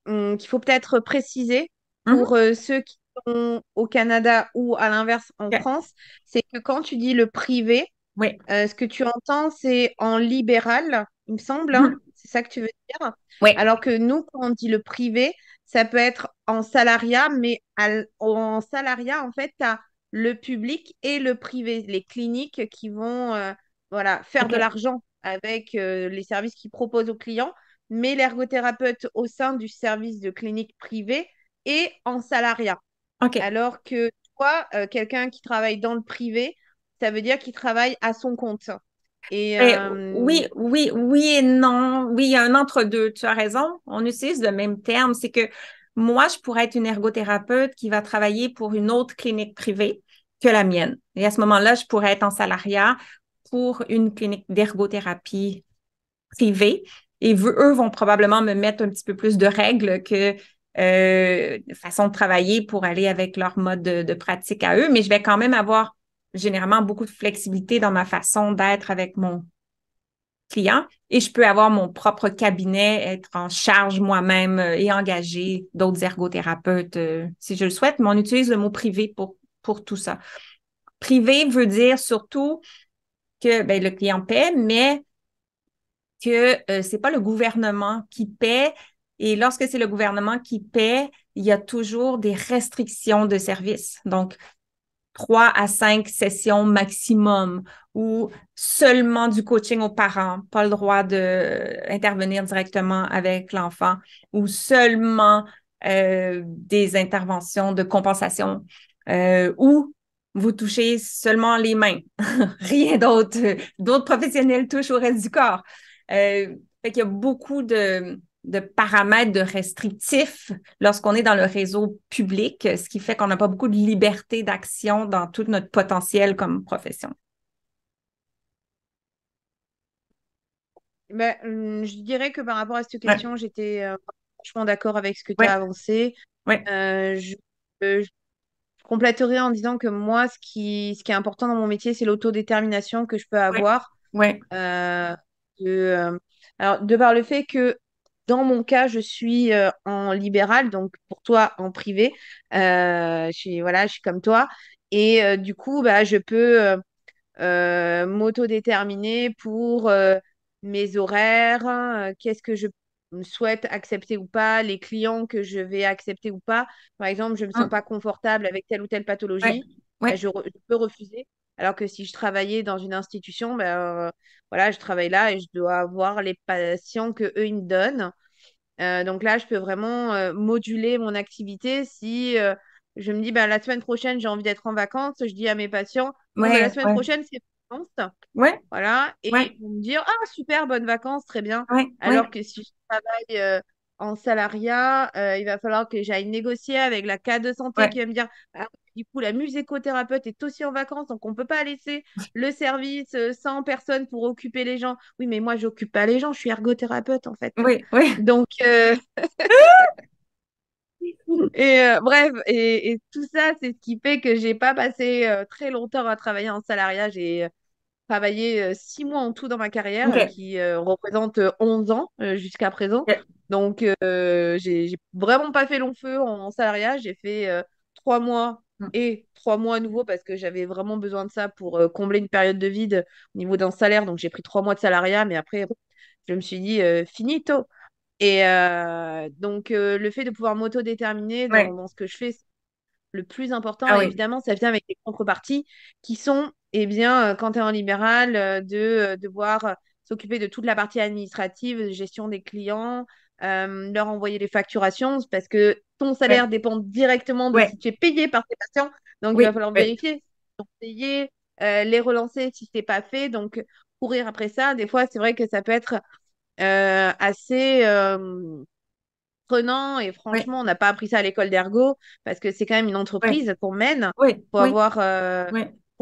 hmm, qu'il faut peut-être préciser hein? pour ceux qui sont au Canada ou à l'inverse en France, c'est que quand tu dis le privé, oui. Euh, ce que tu entends, c'est en libéral, il me semble. Hein. Mm. C'est ça que tu veux dire. Oui. Alors que nous, quand on dit le privé, ça peut être en salariat, mais en salariat, en fait, tu as le public et le privé, les cliniques qui vont euh, voilà, faire de l'argent avec euh, les services qu'ils proposent aux clients, mais l'ergothérapeute au sein du service de clinique privée est en salariat. Ok. Alors que toi, quelqu'un qui travaille dans le privé, ça veut dire qu'il travaille à son compte. Et, euh, Oui, oui, oui et non. Oui, il y a un entre-deux. Tu as raison. On utilise le même terme. C'est que moi, je pourrais être une ergothérapeute qui va travailler pour une autre clinique privée que la mienne. Et à ce moment-là, je pourrais être en salariat pour une clinique d'ergothérapie privée. Et eux vont probablement me mettre un petit peu plus de règles que euh, façon de travailler pour aller avec leur mode de pratique à eux. Mais je vais quand même avoir généralement beaucoup de flexibilité dans ma façon d'être avec mon client et je peux avoir mon propre cabinet, être en charge moi-même euh, et engager d'autres ergothérapeutes euh, si je le souhaite, mais on utilise le mot privé pour, pour tout ça. Privé veut dire surtout que ben, le client paie, mais que euh, ce n'est pas le gouvernement qui paie. Et lorsque c'est le gouvernement qui paie, il y a toujours des restrictions de services. Donc, trois à cinq sessions maximum ou seulement du coaching aux parents, pas le droit d'intervenir euh, directement avec l'enfant ou seulement euh, des interventions de compensation euh, ou vous touchez seulement les mains, rien d'autre. D'autres professionnels touchent au reste du corps. Euh, fait qu'il y a beaucoup de, de paramètres de restrictifs lorsqu'on est dans le réseau public, ce qui fait qu'on n'a pas beaucoup de liberté d'action dans tout notre potentiel comme profession. Ben, hum, je dirais que par rapport à cette question, j'étais euh, franchement d'accord avec ce que tu as avancé. Euh, je, compléterais compléterai en disant que moi, ce qui, ce qui est important dans mon métier, c'est l'autodétermination que je peux avoir. Ouais. Euh, de, alors, de par le fait que dans mon cas, je suis euh, en libéral, donc pour toi en privé. Euh, je suis, voilà, je suis comme toi. Et euh, du coup, bah, je peux m'autodéterminer pour mes horaires, qu'est-ce que je souhaite accepter ou pas, les clients que je vais accepter ou pas. Par exemple, je ne me ah. sens pas confortable avec telle ou telle pathologie. Bah, je peux refuser. Alors que si je travaillais dans une institution, ben, euh, voilà, je travaille là et je dois avoir les patients que eux ils me donnent. Euh, donc là, je peux vraiment euh, moduler mon activité si je me dis ben, la semaine prochaine j'ai envie d'être en vacances, je dis à mes patients ben, la semaine prochaine c'est vacances. Ouais. Voilà, et ils vont me dire ah super bonnes vacances, très bien. Alors que si je travaille en salariat, euh, il va falloir que j'aille négocier avec la casse de santé qui va me dire bah, du coup, la musicothérapeute est aussi en vacances, donc on ne peut pas laisser le service euh, sans personne pour occuper les gens. Oui, mais moi, j'occupe pas les gens, je suis ergothérapeute en fait. Oui, oui. Donc. Euh, et bref, et, tout ça, c'est ce qui fait que j'ai pas passé très longtemps à travailler en salariat. J'ai travaillé euh, six mois en tout dans ma carrière, qui euh, représente 11 euh, ans jusqu'à présent. Donc, j'ai vraiment pas fait long feu en, salariat. J'ai fait trois mois hmm. et trois mois à nouveau parce que j'avais vraiment besoin de ça pour combler une période de vide au niveau d'un salaire. Donc j'ai pris trois mois de salariat, mais après, je me suis dit finito. Et donc le fait de pouvoir m'auto-déterminer dans, ce que je fais, le plus important, ah évidemment, ça vient avec des contreparties qui sont eh bien, euh, quand tu es en libéral, euh, de euh, devoir s'occuper de toute la partie administrative, gestion des clients, leur envoyer les facturations, parce que ton salaire dépend directement de si tu es payé par tes patients. Donc, il va falloir vérifier, payer, les relancer si ce n'est pas fait. Donc, courir après ça, des fois, c'est vrai que ça peut être assez prenant. Et franchement, on n'a pas appris ça à l'école d'ergo, parce que c'est quand même une entreprise qu'on mène. pour avoir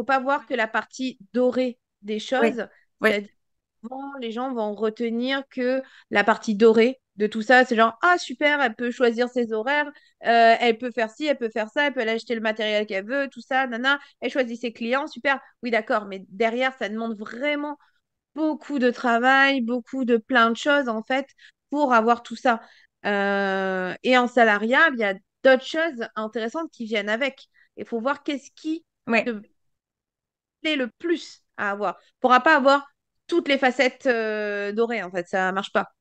pas voir que la partie dorée des choses. les gens vont retenir que la partie dorée de tout ça, c'est genre ah super, elle peut choisir ses horaires, euh, elle peut faire ci, elle peut faire ça, elle peut aller acheter le matériel qu'elle veut, tout ça, nana, elle choisit ses clients, super. Oui d'accord, mais derrière ça demande vraiment beaucoup de travail, beaucoup de plein de choses en fait pour avoir tout ça. Euh, et en salariat, il y a d'autres choses intéressantes qui viennent avec. Il faut voir qu'est-ce qui le plus à avoir. pourra pas avoir toutes les facettes euh, dorées, en fait, ça marche pas.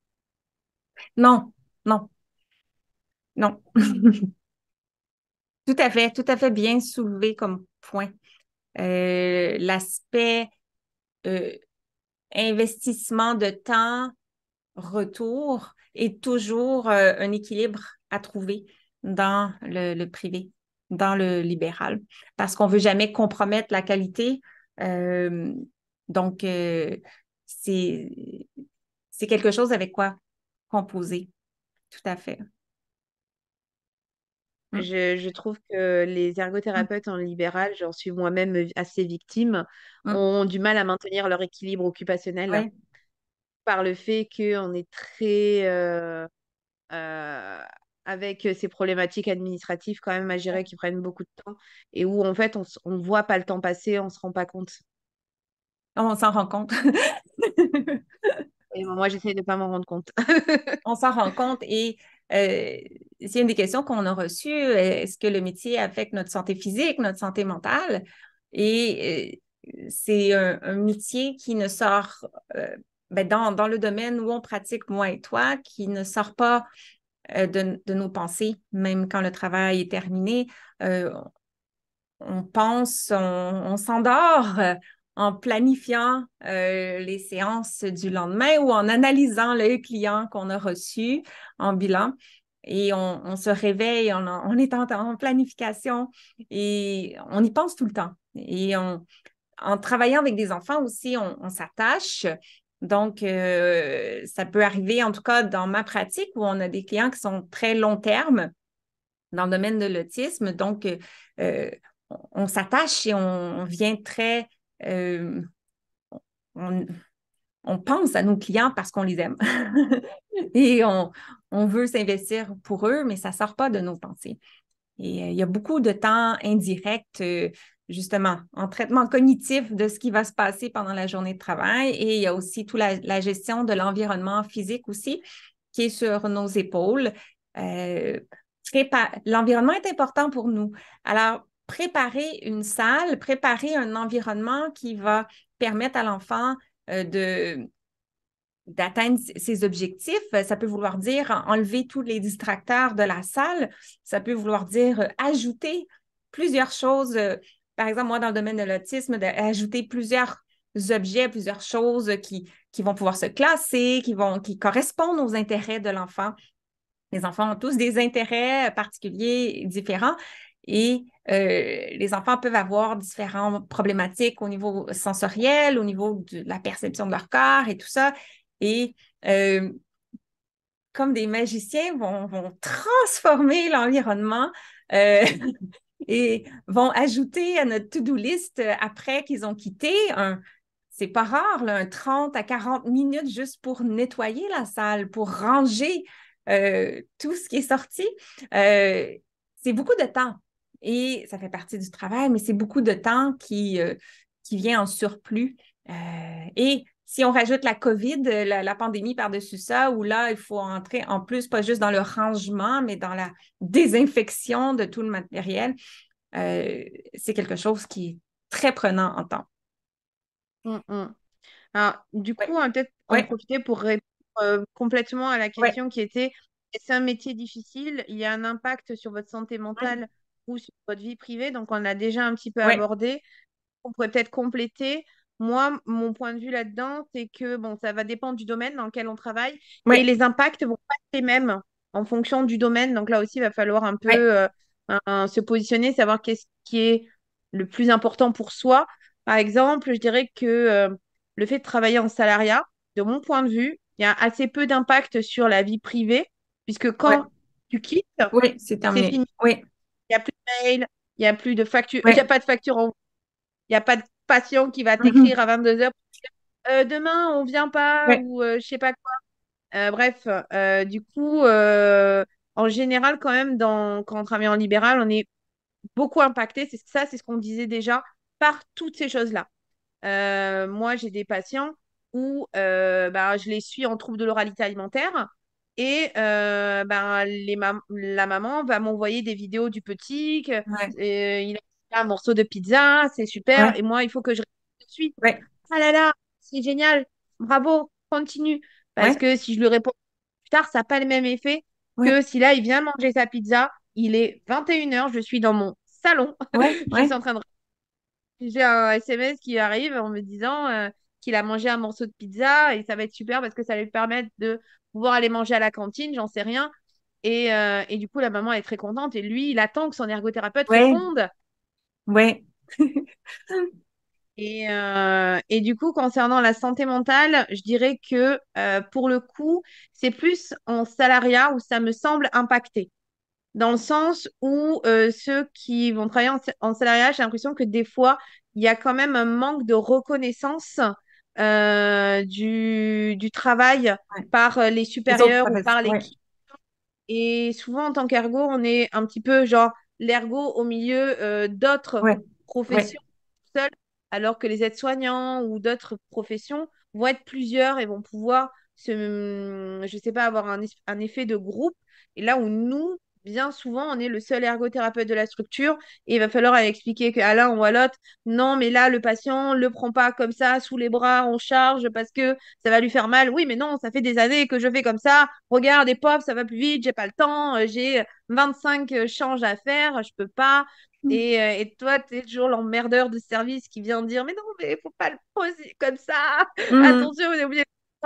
Non, non, non. tout à fait, tout à fait bien soulevé comme point. Euh, l'aspect euh, investissement de temps, retour est toujours un équilibre à trouver dans le privé dans le libéral parce qu'on ne veut jamais compromettre la qualité. Euh, donc, euh, c'est c'est quelque chose avec quoi composer. Tout à fait. Mm. Je, je, trouve que les ergothérapeutes mm. en libéral, j'en suis moi-même assez victime, mm. ont du mal à maintenir leur équilibre occupationnel par le fait qu'on est très euh, avec euh, ces problématiques administratives quand même à gérer qui prennent beaucoup de temps et où en fait on ne voit pas le temps passer, on ne se rend pas compte. On s'en rend compte. moi, j'essaie de ne pas m'en rendre compte. on s'en rend compte et euh, c'est une des questions qu'on a reçues. Est-ce que le métier affecte notre santé physique, notre santé mentale? Et euh, c'est un, métier qui ne sort, ben, dans, dans, le domaine où on pratique moi et toi, qui ne sort pas euh, de, nos pensées, même quand le travail est terminé. Euh, on pense, on, s'endort, euh, en planifiant les séances du lendemain ou en analysant le client qu'on a reçu en bilan. Et on, se réveille, on, est en, planification et on y pense tout le temps. Et en travaillant avec des enfants aussi, on, s'attache donc, euh, ça peut arriver, en tout cas dans ma pratique, où on a des clients qui sont très long terme dans le domaine de l'autisme. Donc, euh, euh, on s'attache et on, vient très... on, pense à nos clients parce qu'on les aime. et on, veut s'investir pour eux, mais ça ne sort pas de nos pensées. Et il y a beaucoup de temps indirect justement, en traitement cognitif de ce qui va se passer pendant la journée de travail. Et il y a aussi toute la, gestion de l'environnement physique aussi, qui est sur nos épaules. Euh, l'environnement est important pour nous. Alors, préparer une salle, préparer un environnement qui va permettre à l'enfant euh, de d'atteindre ses objectifs. Ça peut vouloir dire enlever tous les distracteurs de la salle. Ça peut vouloir dire ajouter plusieurs choses euh, par exemple, moi, dans le domaine de l'autisme, d'ajouter plusieurs objets, plusieurs choses qui, qui vont pouvoir se classer, qui, vont, qui correspondent aux intérêts de l'enfant. Les enfants ont tous des intérêts particuliers, différents, et euh, les enfants peuvent avoir différentes problématiques au niveau sensoriel, au niveau de la perception de leur corps et tout ça. Et euh, comme des magiciens vont, vont transformer l'environnement euh, et vont ajouter à notre to-do list euh, après qu'ils ont quitté un, c'est pas rare, un 30 à 40 minutes juste pour nettoyer la salle, pour ranger euh, tout ce qui est sorti. Euh, c'est beaucoup de temps et ça fait partie du travail, mais c'est beaucoup de temps qui, qui vient en surplus. et si on rajoute la COVID, euh, la, pandémie par-dessus ça, où là, il faut entrer en plus, pas juste dans le rangement, mais dans la désinfection de tout le matériel, euh, c'est quelque chose qui est très prenant en temps. Hum, hum. Alors, du coup, on hein, peut-être profiter pour répondre euh, complètement à la question qui était c'est un métier difficile, il y a un impact sur votre santé mentale ou sur votre vie privée, donc on a déjà un petit peu abordé. On pourrait peut-être compléter. Moi, mon point de vue là-dedans, c'est que bon, ça va dépendre du domaine dans lequel on travaille, mais les impacts vont pas être les mêmes en fonction du domaine. Donc là aussi, il va falloir un peu euh, se positionner, savoir qu'est-ce qui est le plus important pour soi. Par exemple, je dirais que euh, le fait de travailler en salariat, de mon point de vue, il y a assez peu d'impact sur la vie privée, puisque quand tu quittes, c'est fini. Il n'y a plus de mail, il n'y a plus de facture, il n'y a pas de facture en il a pas de patient qui va mm-hmm. t'écrire à 22 h euh, demain, on vient pas ou euh, je sais pas quoi. Euh, bref, du coup, en général, quand même, dans, quand on travaille en libéral, on est beaucoup impacté. C'est ça, c'est ce qu'on disait déjà par toutes ces choses-là. moi, j'ai des patients où bah, je les suis en trouble de l'oralité alimentaire. Et ben, les la maman va m'envoyer des vidéos du petit, un morceau de pizza, c'est super. Et moi, il faut que je réponde tout de suite. Ah là là, c'est génial, bravo, continue. Parce que si je lui réponds plus tard, ça n'a pas le même effet que si là, il vient manger sa pizza, il est 21h, je suis dans mon salon. je suis en train de. J'ai un SMS qui arrive en me disant euh, qu'il a mangé un morceau de pizza et ça va être super parce que ça va lui permettre de pouvoir aller manger à la cantine, j'en sais rien. Et, euh, du coup, la maman est très contente et lui, il attend que son ergothérapeute réponde. Ouais. Euh, et, du coup, concernant la santé mentale, je dirais que euh, pour le coup, c'est plus en salariat où ça me semble impacté. Dans le sens où euh, ceux qui vont travailler en, salariat, j'ai l'impression que des fois, il y a quand même un manque de reconnaissance du, travail par les supérieurs ou par l'équipe. Et souvent, en tant qu'ergo, on est un petit peu genre l'ergo au milieu euh, d'autres professions seules, alors que les aides-soignants ou d'autres professions vont être plusieurs et vont pouvoir se, je sais pas, avoir un effet de groupe. Et là où nous, bien souvent, on est le seul ergothérapeute de la structure et il va falloir expliquer qu'à l'un ou à l'autre, non, mais là, le patient ne le prend pas comme ça, sous les bras, on charge parce que ça va lui faire mal. Oui, mais non, ça fait des années que je fais comme ça. Regarde, et pop, ça va plus vite, j'ai pas le temps, euh, j'ai 25 euh, changes à faire, je peux pas. Mm. Et, euh, et toi, tu es toujours l'emmerdeur de service qui vient dire Mais non, mais il faut pas le poser comme ça. Mm. Attention, vous avez oublié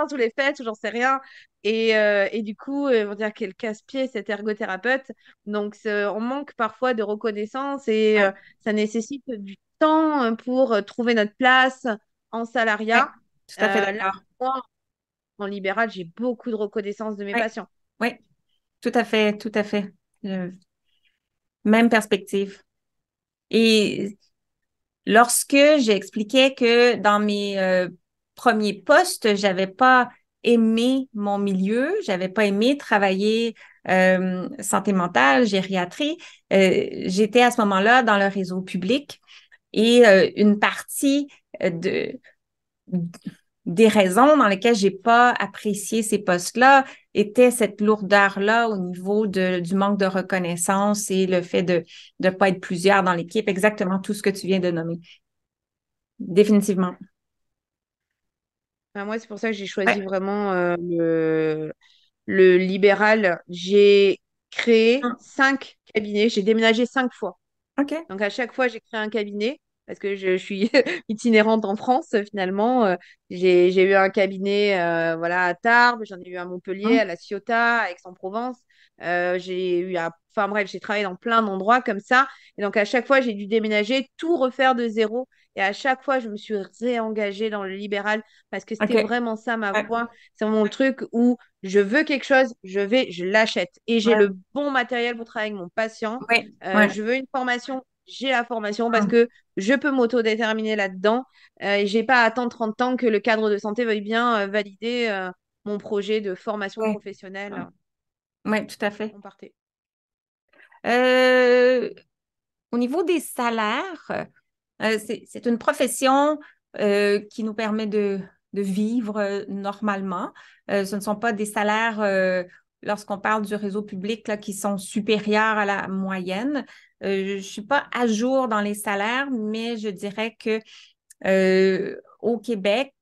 tous les fêtes, j'en sais rien. Et, euh, et du coup, euh, on va dire qu'elle casse-pied cette ergothérapeute. Donc, on manque parfois de reconnaissance et euh, ça nécessite du temps pour trouver notre place en salariat. tout à fait moi, en libéral, j'ai beaucoup de reconnaissance de mes patients. Oui, tout à fait, tout à fait. Même perspective. Et lorsque j'expliquais que dans mes premier poste, j'avais pas aimé mon milieu, j'avais pas aimé travailler euh, santé mentale, gériatrie. Euh, j'étais à ce moment-là dans le réseau public et euh, une partie de, des raisons dans lesquelles j'ai pas apprécié ces postes-là était cette lourdeur-là au niveau du manque de reconnaissance et le fait de ne pas être plusieurs dans l'équipe, exactement tout ce que tu viens de nommer. Définitivement moi, c'est pour ça que j'ai choisi vraiment euh, le, libéral. J'ai créé cinq cabinets. J'ai déménagé cinq fois. Donc, à chaque fois, j'ai créé un cabinet parce que je, suis itinérante en France finalement. Euh, j'ai eu un cabinet euh, voilà, à Tarbes, j'en ai eu à Montpellier, hein. à La Ciotat, à Aix-en-Provence. j'ai eu à... Enfin bref, j'ai travaillé dans plein d'endroits comme ça. Et donc à chaque fois, j'ai dû déménager, tout refaire de zéro. Et à chaque fois, je me suis réengagée dans le libéral parce que c'était vraiment ça ma voie. voix. C'est mon truc où je veux quelque chose, je vais, je l'achète. Et j'ai le bon matériel pour travailler avec mon patient. Euh, je veux une formation, j'ai la formation parce mmh. que je peux m'autodéterminer là-dedans. Je euh, et j'ai pas à attendre 30 ans que le cadre de santé veuille bien euh, valider mon projet de formation professionnelle. Mmh. Oui, tout à fait. On partait. au niveau des salaires, euh, c'est une profession euh, qui nous permet de, vivre euh, normalement. ce ne sont pas des salaires, lorsqu'on parle du réseau public, qui sont supérieurs à la moyenne. je ne suis pas à jour dans les salaires, mais je dirais que au Québec,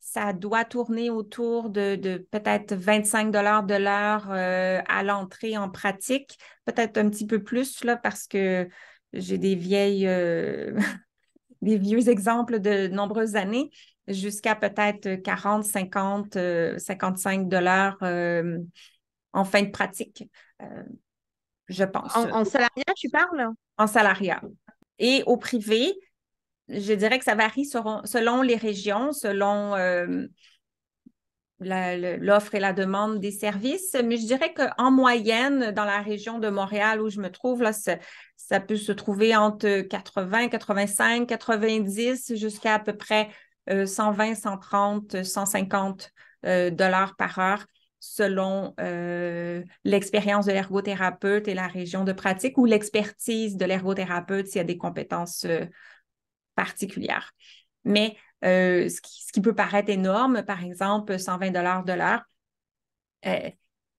ça doit tourner autour de, peut-être 25 dollars de l'heure à l'entrée en pratique, peut-être un petit peu plus là, parce que j'ai des vieilles, euh, des vieux exemples de nombreuses années, jusqu'à peut-être 40, 50, 55 dollars euh, en fin de pratique, euh, je pense. En, salariat, tu parles? En salariat. Et au privé, je dirais que ça varie selon, les régions, selon l'offre et la demande des services, mais je dirais qu'en moyenne, dans la région de Montréal où je me trouve, là, ça peut se trouver entre 80, 85, 90 jusqu'à à peu près 120, 130, 150 dollars par heure selon euh, l'expérience de l'ergothérapeute et la région de pratique ou l'expertise de l'ergothérapeute s'il y a des compétences euh, particulières. Mais euh, ce, qui, ce, qui, peut paraître énorme, par exemple 120 dollars de l'heure,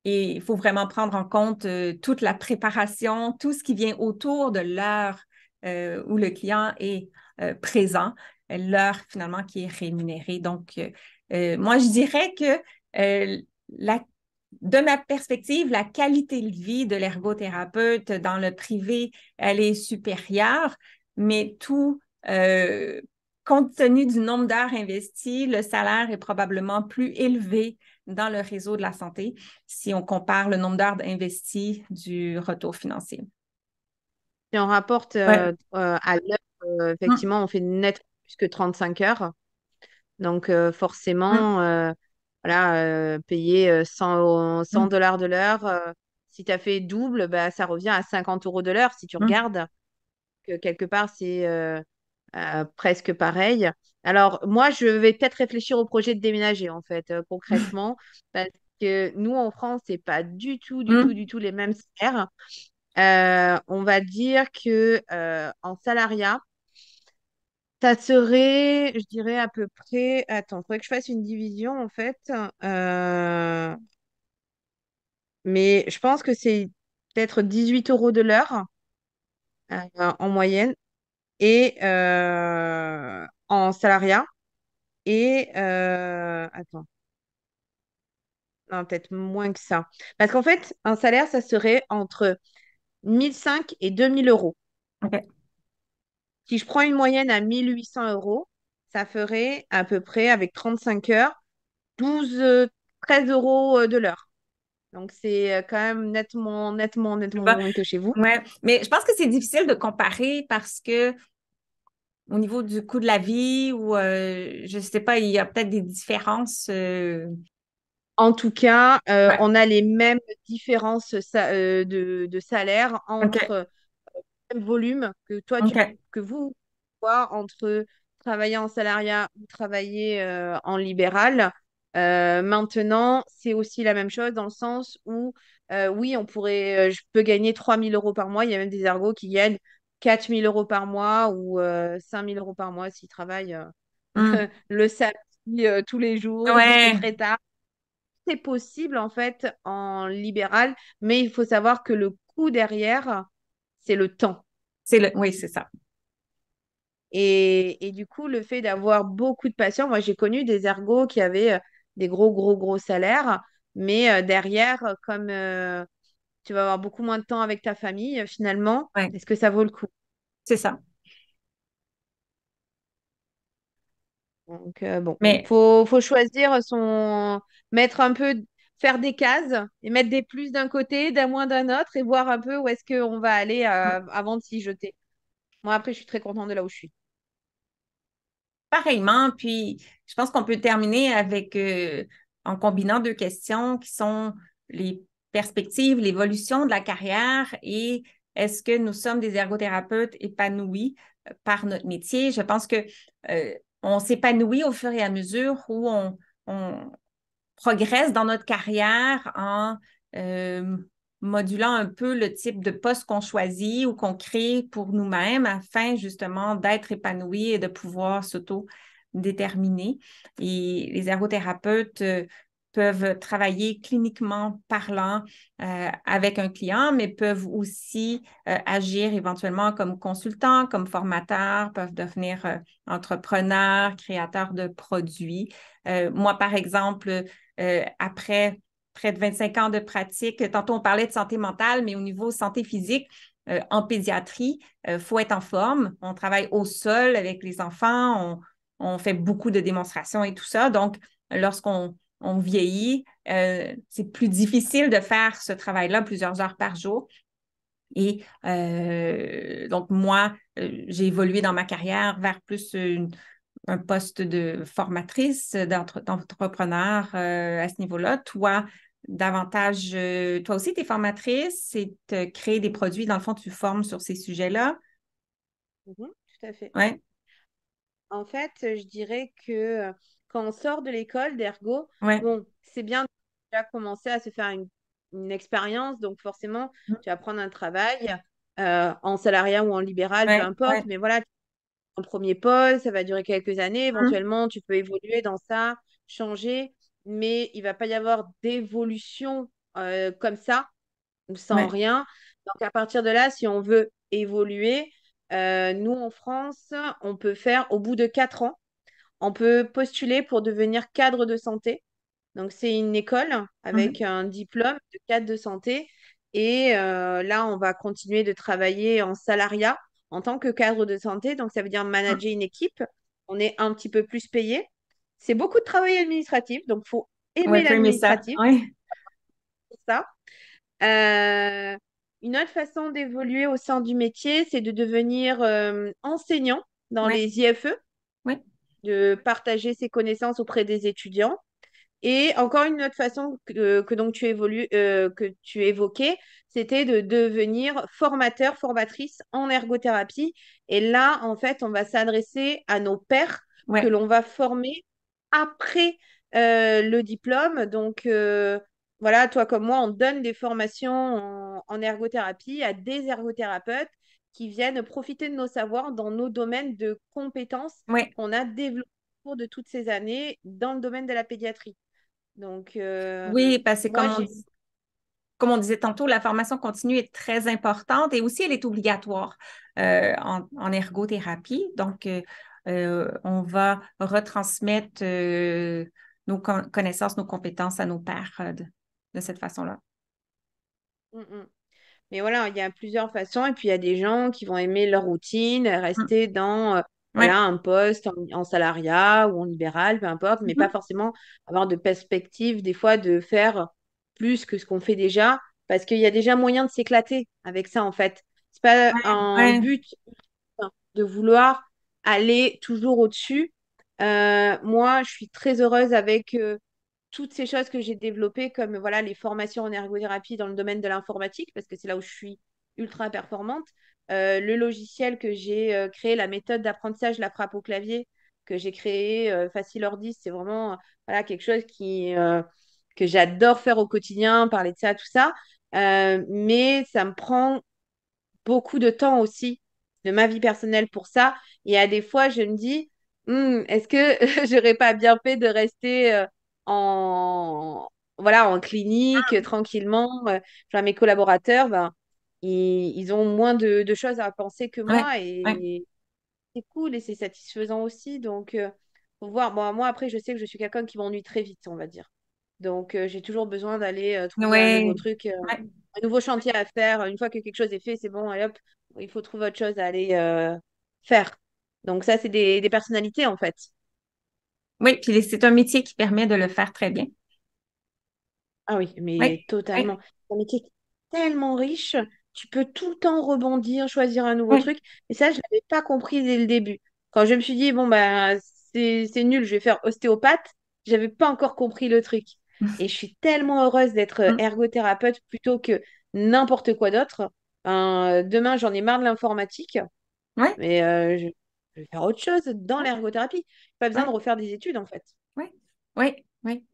et il faut vraiment prendre en compte euh, toute la préparation, tout ce qui vient autour de l'heure euh, où le client est euh, présent, l'heure finalement qui est rémunérée. Donc, moi, je dirais que de ma perspective, la qualité de vie de l'ergothérapeute dans le privé, elle est supérieure, mais tout compte tenu du nombre d'heures investies, le salaire est probablement plus élevé dans le réseau de la santé si on compare le nombre d'heures investies du retour financier. Si on rapporte euh, euh, à l'heure, euh, hum. effectivement, on fait net plus que 35 heures. Donc, forcément, hum. voilà, payer 100, 100 hum. dollars de l'heure, si tu as fait double, bah, ça revient à 50 euros de l'heure si tu regardes. Que quelque part, c'est euh, presque pareil. Alors, moi, je vais peut-être réfléchir au projet de déménager, en fait, euh, concrètement, parce que nous, en France, c'est pas du tout, du mmh. tout, du tout les mêmes salaires. Euh, on va dire que en salariat, ça serait, je dirais, à peu près. Attends, il faudrait que je fasse une division, en fait. Mais je pense que c'est peut-être 18 euros de l'heure en moyenne et euh, en salariat. Et euh, attends. Non, peut-être moins que ça. Parce qu'en fait, un salaire, ça serait entre 1005 et 2000 euros. Si je prends une moyenne à 1800 euros, ça ferait à peu près, avec 35 heures, 12, 13 euros euh, de l'heure. Donc, c'est euh, quand même nettement, nettement, nettement moins que chez vous. mais je pense que c'est difficile de comparer parce que au niveau du coût de la vie ou euh, je ne sais pas, il y a peut-être des différences. Euh. En tout cas, on a les mêmes différences de, salaire entre le même volume que toi, tu, que vous, entre travailler en salariat ou travailler en libéral. Euh, maintenant, c'est aussi la même chose dans le sens où, euh, oui, on pourrait, euh, je peux gagner 3 000 euros par mois. Il y a même des ergots qui gagnent 4 000 euros par mois ou 5 000 euros par mois s'ils travaillent hmm. le samedi tous les jours, C'est possible en fait en libéral, mais il faut savoir que le coût derrière, c'est le temps. C'est le... Oui, c'est ça. Et, et, du coup, le fait d'avoir beaucoup de patients, moi j'ai connu des ergots qui avaient des gros, gros, gros salaires. Mais euh, derrière, euh, comme euh, tu vas avoir beaucoup moins de temps avec ta famille, finalement, est-ce que ça vaut le coup C'est ça. Donc, bon, mais faut, faut, choisir son. mettre un peu. faire des cases et mettre des plus d'un côté, d'un moins d'un autre et voir un peu où est-ce qu'on va aller avant de s'y jeter. Moi, après, je suis très contente de là où je suis pareillement. Puis, je pense qu'on peut terminer avec, euh, en combinant deux questions qui sont les perspectives, l'évolution de la carrière et est-ce que nous sommes des ergothérapeutes épanouis euh, par notre métier? Je pense que euh, on s'épanouit au fur et à mesure où on, progresse dans notre carrière en modulant un peu le type de poste qu'on choisit ou qu'on crée pour nous-mêmes afin justement d'être épanoui et de pouvoir s'auto-déterminer. Et les ergothérapeutes euh, peuvent travailler cliniquement parlant euh, avec un client, mais peuvent aussi euh, agir éventuellement comme consultant, comme formateur, peuvent devenir entrepreneurs, créateurs de produits. moi, par exemple, après près de 25 ans de pratique. Tantôt, on parlait de santé mentale, mais au niveau santé physique, euh, en pédiatrie, il euh, faut être en forme. On travaille au sol avec les enfants, on, fait beaucoup de démonstrations et tout ça. Donc, lorsqu'on vieillit, euh, c'est plus difficile de faire ce travail-là plusieurs heures par jour. Et donc, moi, j'ai évolué dans ma carrière vers plus un poste de formatrice, d'entrepreneur à ce niveau-là. Toi, davantage. Euh, toi aussi, tu es formatrice, c'est créer des produits. Dans le fond, tu formes sur ces sujets-là. Mmh tout à fait. Ouais. En fait, je dirais que euh, quand on sort de l'école d'ergo, bon, c'est bien de déjà commencer à se faire une, expérience. Donc, forcément, mmh. tu vas prendre un travail euh, en salariat ou en libéral, peu importe. Mais voilà, un premier poste, ça va durer quelques années. Mmh. Éventuellement, tu peux évoluer dans ça, changer mais il va pas y avoir d'évolution euh, comme ça, sans rien. Donc à partir de là, si on veut évoluer, euh, nous en France, on peut faire au bout de quatre ans, on peut postuler pour devenir cadre de santé. Donc c'est une école avec mhm. un diplôme de cadre de santé. Et euh, là, on va continuer de travailler en salariat en tant que cadre de santé. Donc ça veut dire manager ah. une équipe. On est un petit peu plus payé. C'est beaucoup de travail administratif, donc il faut aimer l'administratif. Ça. Euh, une autre façon d'évoluer au sein du métier, c'est de devenir euh, enseignant dans les IFE, de partager ses connaissances auprès des étudiants. Et encore une autre façon que, donc tu évolues, euh, que tu évoquais, c'était de devenir formateur, formatrice en ergothérapie. Et là, en fait, on va s'adresser à nos pères que l'on va former après euh, le diplôme. Donc, euh, voilà, toi comme moi, on donne des formations en, ergothérapie à des ergothérapeutes qui viennent profiter de nos savoirs dans nos domaines de compétences qu'on a développés au cours de toutes ces années dans le domaine de la pédiatrie. Donc, euh, oui, parce que comme, on, disait tantôt, la formation continue est très importante et aussi elle est obligatoire en, ergothérapie. Donc, euh, on va retransmettre euh, nos connaissances, nos compétences à nos pairs de, cette façon-là. Mm, mm. Mais voilà, il y a plusieurs façons. Et puis, il y a des gens qui vont aimer leur routine, mm. rester dans euh, voilà, un poste en, salariat ou en libéral, peu importe, mais mm-hmm. pas forcément avoir de perspective des fois de faire plus que ce qu'on fait déjà, parce qu'il y a déjà moyen de s'éclater avec ça en fait. C'est pas un but de vouloir aller toujours au-dessus. Euh, moi, je suis très heureuse avec euh, toutes ces choses que j'ai développées, comme voilà les formations en ergothérapie dans le domaine de l'informatique, parce que c'est là où je suis ultra performante. Euh, le logiciel que j'ai créé, la méthode d'apprentissage, la frappe au clavier que j'ai créé, Facile Ordi, c'est vraiment voilà quelque chose qui que j'adore faire au quotidien, parler de ça, tout ça. mais ça me prend beaucoup de temps aussi de ma vie personnelle pour ça. Et à des fois, je me dis, hum, est-ce que j'aurais pas bien fait de rester euh, en voilà en clinique ah. tranquillement euh, mes collaborateurs ben, ils, ont moins de, choses à penser que moi et, c'est cool et c'est satisfaisant aussi donc euh, voir bon, moi après je sais que je suis quelqu'un qui m'ennuie très vite on va dire donc j'ai toujours besoin d'aller trouver un nouveau truc un nouveau chantier à faire une fois que quelque chose est fait c'est bon et hop il faut trouver autre chose à aller euh, faire. Donc ça, c'est des, personnalités en fait. Oui, puis c'est un métier qui permet de le faire très bien. Ah oui, mais totalement. C'est un métier tellement riche, tu peux tout le temps rebondir, choisir un nouveau truc. Et ça, je ne l'avais pas compris dès le début. Quand je me suis dit, bon, ben, c'est nul, je vais faire ostéopathe, n'avais pas encore compris le truc. Et je suis tellement heureuse d'être mmh. ergothérapeute plutôt que n'importe quoi d'autre euh, demain j'en ai marre de l'informatique, ouais. mais euh, je, vais faire autre chose dans l'ergothérapie. Pas besoin de refaire des études en fait. Oui, oui, oui.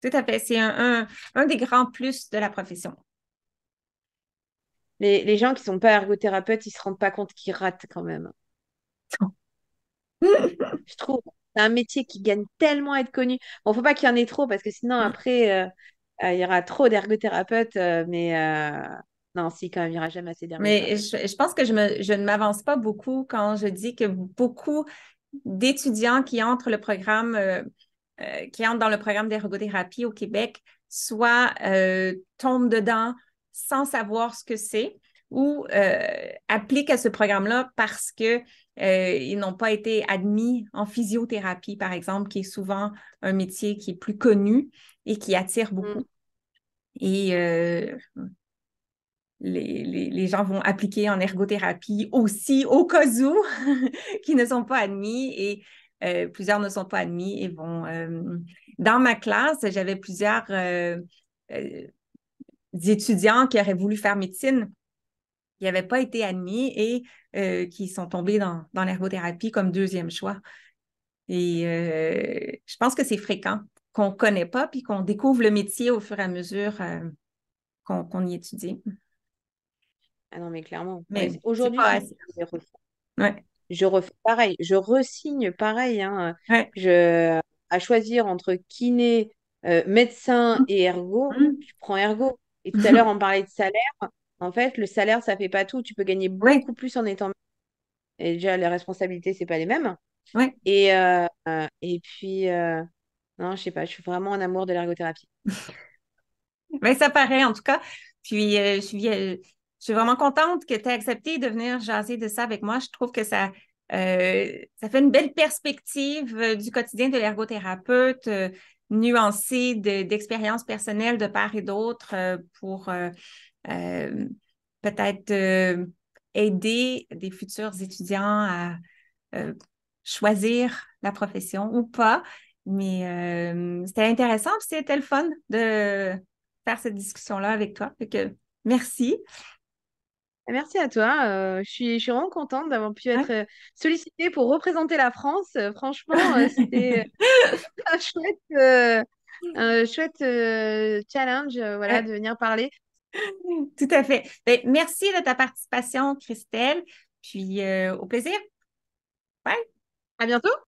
Tout à fait. C'est un, un, des grands plus de la profession. Les, gens qui ne sont pas ergothérapeutes, ils ne se rendent pas compte qu'ils ratent quand même. je trouve. C'est un métier qui gagne tellement à être connu. Bon, faut pas qu'il y en ait trop parce que sinon mm. après euh, il y aura trop d'ergothérapeutes, mais non, si, quand même, il n'y aura jamais assez Mais je, pense que je, ne m'avance pas beaucoup quand je dis que beaucoup d'étudiants qui entrent le programme, euh, euh, qui entrent dans le programme d'ergothérapie au Québec, soit euh, tombent dedans sans savoir ce que c'est ou appliquent à ce programme-là parce qu'ils ils n'ont pas été admis en physiothérapie, par exemple, qui est souvent un métier qui est plus connu et qui attire mm. beaucoup. Et les, gens vont appliquer en ergothérapie aussi au cas où qui ne sont pas admis et euh, plusieurs ne sont pas admis et vont. Euh, dans ma classe, j'avais plusieurs euh, étudiants qui auraient voulu faire médecine, qui n'avaient pas été admis et qui sont tombés dans, l'ergothérapie comme deuxième choix. Et je pense que c'est fréquent qu'on ne connaît pas puis qu'on découvre le métier au fur et à mesure qu'on y étudie. Ah non, mais clairement. Mais aujourd'hui, je, refais. Ouais. je refais pareil. Je resigne pareil. Hein. Je, à choisir entre kiné, euh, médecin mmh. et ergo, tu mmh. prends ergo. Et tout à l'heure, on parlait de salaire. En fait, le salaire, ça fait pas tout. Tu peux gagner beaucoup plus en étant. Et déjà, les responsabilités, c'est pas les mêmes. Et, euh, euh, et puis, non, je sais pas, je suis vraiment en amour de l'ergothérapie. mais ça paraît, en tout cas. Puis, je je suis vraiment contente que tu aies accepté de venir jaser de ça avec moi. Je trouve que ça, euh, ça fait une belle perspective euh, du quotidien de l'ergothérapeute, euh, nuancée d'expériences personnelles de part et d'autre pour peut-être aider des futurs étudiants à choisir la profession ou pas. Mais c'était intéressant, c'était le fun de faire cette discussion-là avec toi. merci. Eh, merci à toi. je, suis, suis vraiment contente d'avoir pu être sollicitée pour représenter la France. franchement, c'était un chouette, challenge voilà, de venir parler. Tout à fait. Ben, merci de ta participation, Christelle. Puis au plaisir. Bye. À bientôt.